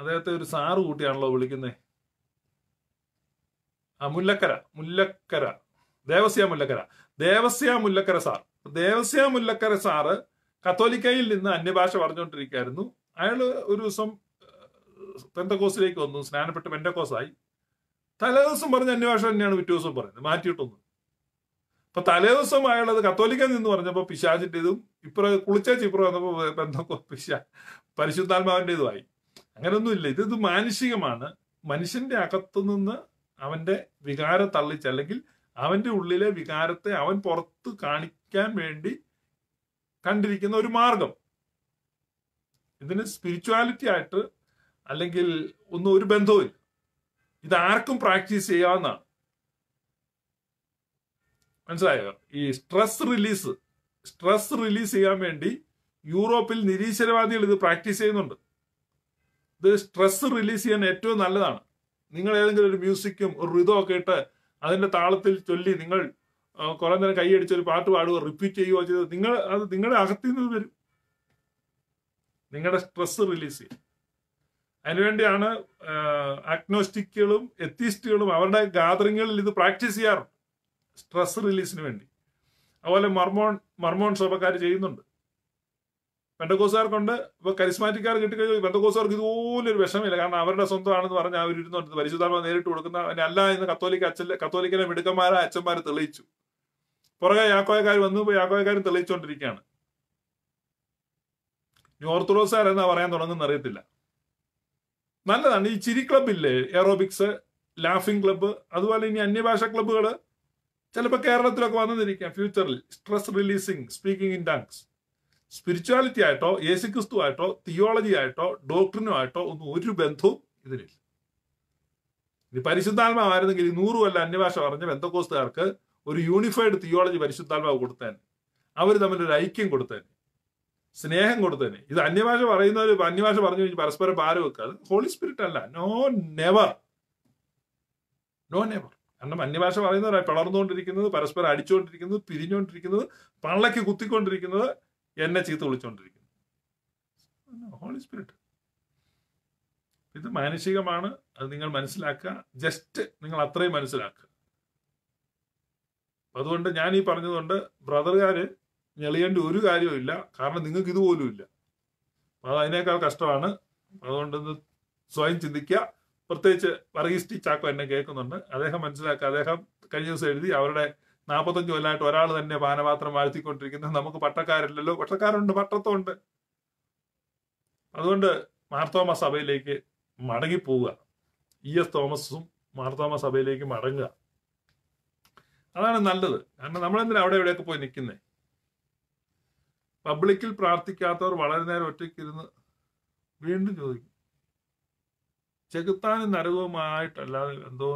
അദ്ദേഹത്തെ ഒരു സാറ് കൂട്ടിയാണല്ലോ വിളിക്കുന്നത് ആ മുല്ലക്കര മുല്ലക്കര ദേവസ്യ മുല്ലക്കര ദേവസ്യ മുല്ലക്കര സാർ ദേവസ്യ മുല്ലക്കര സാറ് കത്തോലിക്കയിൽ നിന്ന് അന്യഭാഷ പറഞ്ഞുകൊണ്ടിരിക്കുകയായിരുന്നു അയാൾ ഒരു ദിവസം പെന്തക്കോസിലേക്ക് വന്നു സ്നാനപ്പെട്ട് പെന്തക്കോസായി തലേ ദിവസം പറഞ്ഞ അന്യഭാഷ തന്നെയാണ് പിറ്റേ ദിവസം പറയുന്നത് മാറ്റിയിട്ടൊന്നും ഇപ്പൊ തലേദിവസം കത്തോലിക്ക നിന്ന് പറഞ്ഞപ്പോ പറഞ്ഞപ്പോൾ പിശാചിൻ്റെതും ഇപ്പുറ കുളിച്ചേച്ച് ഇപ്പുറം വന്നപ്പോൾ ബന്ധം പിശാ പരിശുദ്ധാത്മാവിൻ്റെതുമായി അങ്ങനെയൊന്നുമില്ല ഇത് ഇത് മാനുഷികമാണ് മനുഷ്യന്റെ അകത്തു നിന്ന് അവന്റെ വികാരം തള്ളിച്ച് അല്ലെങ്കിൽ അവന്റെ ഉള്ളിലെ വികാരത്തെ അവൻ പുറത്ത് കാണിക്കാൻ വേണ്ടി കണ്ടിരിക്കുന്ന ഒരു മാർഗം ഇതിന് സ്പിരിച്വാലിറ്റി ആയിട്ട് അല്ലെങ്കിൽ ഒന്നും ഒരു ബന്ധവും ഇത് ആർക്കും പ്രാക്ടീസ് ചെയ്യാവുന്നതാണ് മനസ്സിലായോ ഈ സ്ട്രെസ് റിലീസ് സ്ട്രെസ് റിലീസ് ചെയ്യാൻ വേണ്ടി യൂറോപ്പിൽ നിരീശ്വരവാദികൾ ഇത് പ്രാക്ടീസ് ചെയ്യുന്നുണ്ട് ഇത് സ്ട്രെസ് റിലീസ് ചെയ്യാൻ ഏറ്റവും നല്ലതാണ് നിങ്ങൾ ഏതെങ്കിലും ഒരു മ്യൂസിക്കും ഒരു റിതോ ഒക്കെ ഇട്ട് അതിന്റെ താളത്തിൽ ചൊല്ലി നിങ്ങൾ കുറെ നേരം കൈയടിച്ച് ഒരു പാട്ട് പാടുകയോ റിപ്പീറ്റ് ചെയ്യുകയോ ചെയ്ത് നിങ്ങൾ അത് നിങ്ങളുടെ അകത്തിൽ നിന്ന് വരും നിങ്ങളുടെ സ്ട്രെസ് റിലീസ് ചെയ്യും അതിനുവേണ്ടിയാണ് അഗ്നോസ്റ്റിക്കുകളും എത്തിസ്റ്റുകളും അവരുടെ ഗാദറിങ്ങുകളിൽ ഇത് പ്രാക്ടീസ് ചെയ്യാറുണ്ട് സ്ട്രെസ് റിലീസിന് വേണ്ടി അതുപോലെ മർമോൺ മർമോൺ സഭക്കാർ ചെയ്യുന്നുണ്ട് വെണ്ടകോസുകാർക്കുണ്ട് ഇപ്പൊ കരിസ്മാറ്റിക്കാർ കിട്ടിക്കഴിഞ്ഞാൽ ഇതുപോലെ ഒരു വിഷമില്ല കാരണം അവരുടെ സ്വന്തമാണെന്ന് പറഞ്ഞ് അവർ ഇരുന്നുണ്ട് പരിശുദ്ധാത്മ നേരിട്ട് കൊടുക്കുന്ന അല്ല എന്ന് കത്തോലിക്ക അച്ഛൻ കത്തോലിക്കലെ മിടുക്കന്മാരെ അച്ഛന്മാരെ തെളിയിച്ചു പുറകെ യാക്കോയക്കാർ വന്നു യാക്കോയക്കാരും തെളിയിച്ചുകൊണ്ടിരിക്കുകയാണ് ന്യൂ ഓർത്തഡോക്സുകാർ എന്നാ പറയാൻ തുടങ്ങുന്ന അറിയത്തില്ല നല്ലതാണ് ഈ ചിരി ക്ലബില്ലേ എറോബിക്സ് ലാഫിംഗ് ക്ലബ്ബ് അതുപോലെ ഇനി അന്യഭാഷ ക്ലബ്ബുകള് ചിലപ്പോൾ കേരളത്തിലൊക്കെ വന്നിരിക്കാം ഫ്യൂച്ചറിൽ stress releasing speaking in tongues spirituality ആയിട്ടോ യേശു ക്രിസ്തു ആയിട്ടോ തിയോളജി ആയിട്ടോ ഡോക്ടറിനോ ആയിട്ടോ ഒന്നും ഒരു ബന്ധവും ഇതിനില്ല ഇനി പരിശുദ്ധാത്മാവായിരുന്നെങ്കിൽ ഈ നൂറ് കൊല്ലം അന്യഭാഷ പറഞ്ഞ ബന്ധക്കോസ്തുകാർക്ക് ഒരു യൂണിഫൈഡ് തിയോളജി പരിശുദ്ധാത്മാവ് കൊടുത്തേനെ അവർ തമ്മിൽ ഒരു ഐക്യം കൊടുത്തേനെ സ്നേഹം കൊടുത്തേനെ ഇത് അന്യഭാഷ പറയുന്നവർ അന്യഭാഷ പറഞ്ഞു കഴിഞ്ഞാൽ പരസ്പരം ഭാരം വെക്കുക അത് ഹോളി സ്പിരിറ്റ് അല്ല നോ നെവർ നോ നെവർ കാരണം അന്യഭാഷ പറയുന്നവർ പിളർന്നുകൊണ്ടിരിക്കുന്നത് പരസ്പരം അടിച്ചുകൊണ്ടിരിക്കുന്നത് പിരിഞ്ഞുകൊണ്ടിരിക്കുന്നത് പള്ളയ്ക്ക് കുത്തിക്കൊണ്ടിരിക്കുന്നത് എന്നെ ചീത്ത വിളിച്ചുകൊണ്ടിരിക്കുന്നത് ഹോളി സ്പിരിറ്റ് ഇത് മാനുഷികമാണ് അത് നിങ്ങൾ മനസ്സിലാക്കുക ജസ്റ്റ് നിങ്ങൾ അത്രയും മനസ്സിലാക്കുക അതുകൊണ്ട് ഞാൻ ഈ പറഞ്ഞതുകൊണ്ട് ബ്രദറുകാര് ഞെളിയേണ്ട ഒരു കാര്യവും ഇല്ല കാരണം നിങ്ങൾക്ക് ഇതുപോലും ഇല്ല അത് അതിനേക്കാൾ കഷ്ടമാണ് അതുകൊണ്ട് സ്വയം ചിന്തിക്കുക പ്രത്യേകിച്ച് വർഗീസ് ടി ചാക്കോ എന്നെ കേൾക്കുന്നുണ്ട് അദ്ദേഹം മനസ്സിലാക്കുക അദ്ദേഹം കഴിഞ്ഞ ദിവസം എഴുതി അവരുടെ നാൽപ്പത്തഞ്ച് കൊല്ലമായിട്ട് ഒരാൾ തന്നെ പാനപാത്രം വാഴ്ത്തിക്കൊണ്ടിരിക്കുന്നത് നമുക്ക് പട്ടക്കാരില്ലല്ലോ പട്ടക്കാരുണ്ട് പട്ടത്തമുണ്ട് അതുകൊണ്ട് മാർത്തോമ സഭയിലേക്ക് മടങ്ങിപ്പോവുക ഇ എസ് തോമസും മാർത്തോമ സഭയിലേക്ക് മടങ്ങുക അതാണ് നല്ലത് കാരണം നമ്മളെന്തിനാണ് അവിടെ എവിടെയൊക്കെ പോയി നിൽക്കുന്നേ പബ്ലിക്കിൽ പ്രാർത്ഥിക്കാത്തവർ വളരെ നേരം ഒറ്റയ്ക്കിരുന്ന് വീണ്ടും ചോദിക്കും ചെകുത്താനും നരകവുമായിട്ടല്ലാതെ എന്തോ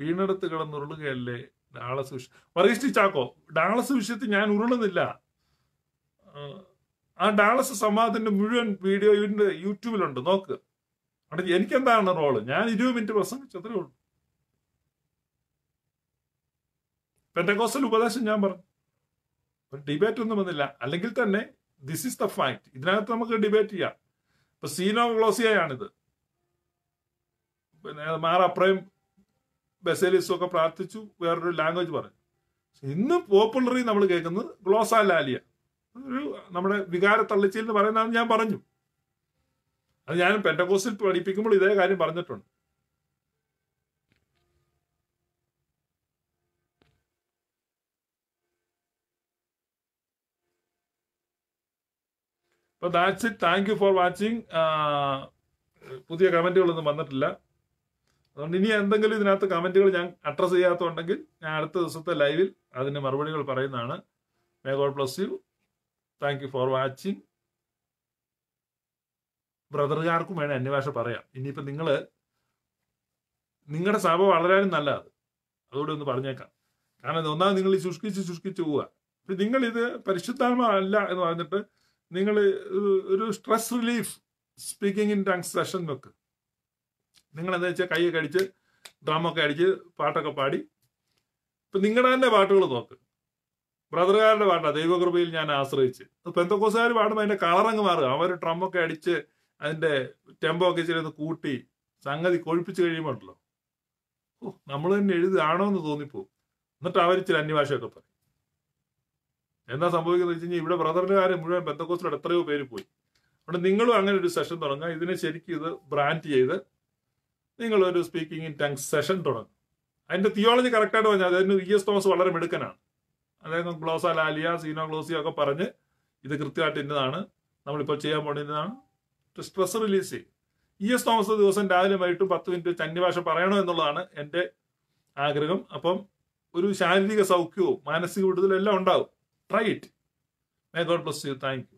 വീണെടുത്ത് കിടന്നുരുളുകയല്ലേ ഡാളസ് വിഷയം വർഗീഷ്ടി ചാക്കോ ഡാളസ് വിഷയത്തിൽ ഞാൻ ഉരുളുന്നില്ല ആ ഡാളസ് സംവാദത്തിന്റെ മുഴുവൻ വീഡിയോ ഇതിന്റെ യൂട്യൂബിലുണ്ട് നോക്ക് അവിടെ എനിക്കെന്താണ് റോള് ഞാൻ ഇരുപത് മിനിറ്റ് പ്രസംഗിച്ചത്രേ ഉള്ളൂ പെൻഡകോസ്റ്റൽ ഉപദേശം ഞാൻ പറഞ്ഞു ഒരു ഡിബേറ്റ് ഒന്നും വന്നില്ല അല്ലെങ്കിൽ തന്നെ ദിസ് ഇസ് ദ ഫാക്ട് ഇതിനകത്ത് നമുക്ക് ഡിബേറ്റ് ചെയ്യാം ഇപ്പൊ സീനോ ഗ്ലോസിയായാണിത് പിന്നെ മാറപ്രയും ബസേലിസും ഒക്കെ പ്രാർത്ഥിച്ചു വേറൊരു ലാംഗ്വേജ് പറഞ്ഞു ഇന്ന് പോപ്പുലറി നമ്മൾ കേൾക്കുന്നത് ഗ്ലോസാ ലാലിയ ഒരു നമ്മുടെ വികാര തള്ളിച്ചിൽ എന്ന് പറയുന്നതാണ് ഞാൻ പറഞ്ഞു അത് ഞാൻ പെൻഡകോസിൽ പഠിപ്പിക്കുമ്പോൾ ഇതേ കാര്യം പറഞ്ഞിട്ടുണ്ട് അപ്പൊ that's it thank you for watching പുതിയ കമന്റുകളൊന്നും വന്നിട്ടില്ല അതുകൊണ്ട് ഇനി എന്തെങ്കിലും ഇതിനകത്ത് കമന്റുകൾ ഞാൻ അഡ്രസ്സ് ചെയ്യാത്തതുണ്ടെങ്കിൽ ഞാൻ അടുത്ത ദിവസത്തെ ലൈവിൽ അതിന് മറുപടികൾ പറയുന്നതാണ് may God bless you thank you for watching ബ്രദറുകാർക്കും വേണേ അന്വേഷ പറയാം ഇനിയിപ്പോൾ നിങ്ങൾ നിങ്ങളുടെ സഭ വളരാനും നല്ലത് അതുകൂടെ ഒന്ന് പറഞ്ഞേക്കാം കാരണം ഒന്നാമത് നിങ്ങൾ ശുഷ്കിച്ച് ശുഷ്കിച്ച് പോവുക അപ്പം നിങ്ങൾ ഇത് പരിശുദ്ധാത്മ അല്ല എന്ന് പറഞ്ഞിട്ട് നിങ്ങൾ ഒരു stress relief speaking in tongue session വെക്കുക നിങ്ങൾ എന്താ വെച്ചാൽ കൈയൊക്കെ അടിച്ച് ഡ്രമ്മൊക്കെ അടിച്ച് പാട്ടൊക്കെ പാടി ഇപ്പം നിങ്ങളുടെ തന്നെ പാട്ടുകൾ നോക്ക് ബ്രദറുകാരുടെ പാട്ടാ ദൈവകൃപയിൽ ഞാൻ ആശ്രയിച്ച് പെന്തക്കോസുകാർ പാടുമ്പോൾ അതിന്റെ കളറങ്ങ് മാറുക അവർ ഡ്രമ്മൊക്കെ അടിച്ച് അതിന്റെ ടെമ്പോ ഒക്കെ ഇച്ചിരി കൂട്ടി സംഗതി കൊഴിപ്പിച്ച് കഴിയുമ്പോണ്ടല്ലോ ഓ നമ്മൾ തന്നെ എഴുതുകയാണോ എന്ന് തോന്നിപ്പോവും എന്നിട്ട് അവർ ചില അന്യഭാഷയൊക്കെ പറയും എന്താ സംഭവിക്കുന്നത് വെച്ച് കഴിഞ്ഞാൽ ഇവിടെ കാര്യം മുഴുവൻ ബന്ധക്കോസിലൂടെ എത്രയോ പേര് പോയി അതുകൊണ്ട് നിങ്ങളും അങ്ങനെ ഒരു സെഷൻ തുടങ്ങുക ഇതിനെ ശരിക്കും ഇത് ബ്രാൻഡ് ചെയ്ത് നിങ്ങളൊരു സ്പീക്കിംഗ് ഇൻ ടങ് സെഷൻ തുടങ്ങും അതിന്റെ തിയോളജി കറക്റ്റായിട്ട് പറഞ്ഞാൽ അതിന് വി എസ് തോമസ് വളരെ മിടുക്കനാണ് അതായത് ഗ്ലോസ ലാലിയ സീനോ ഗ്ലോസിയ ഒക്കെ പറഞ്ഞ് ഇത് കൃത്യമായിട്ട് ഇന്നതാണ് നമ്മളിപ്പോൾ ചെയ്യാൻ പോകേണ്ടതാണ് സ്ട്രെസ് റിലീസ് ചെയ്യും ഇ എസ് തോമസ് ദിവസം രാവിലെ വൈകിട്ടും പത്ത് മിനിറ്റ് ചന്നിഭാഷ പറയണോ എന്നുള്ളതാണ് എൻ്റെ ആഗ്രഹം അപ്പം ഒരു ശാരീരിക സൗഖ്യവും മാനസിക വിടുതലും എല്ലാം ഉണ്ടാവും try it may God bless you thank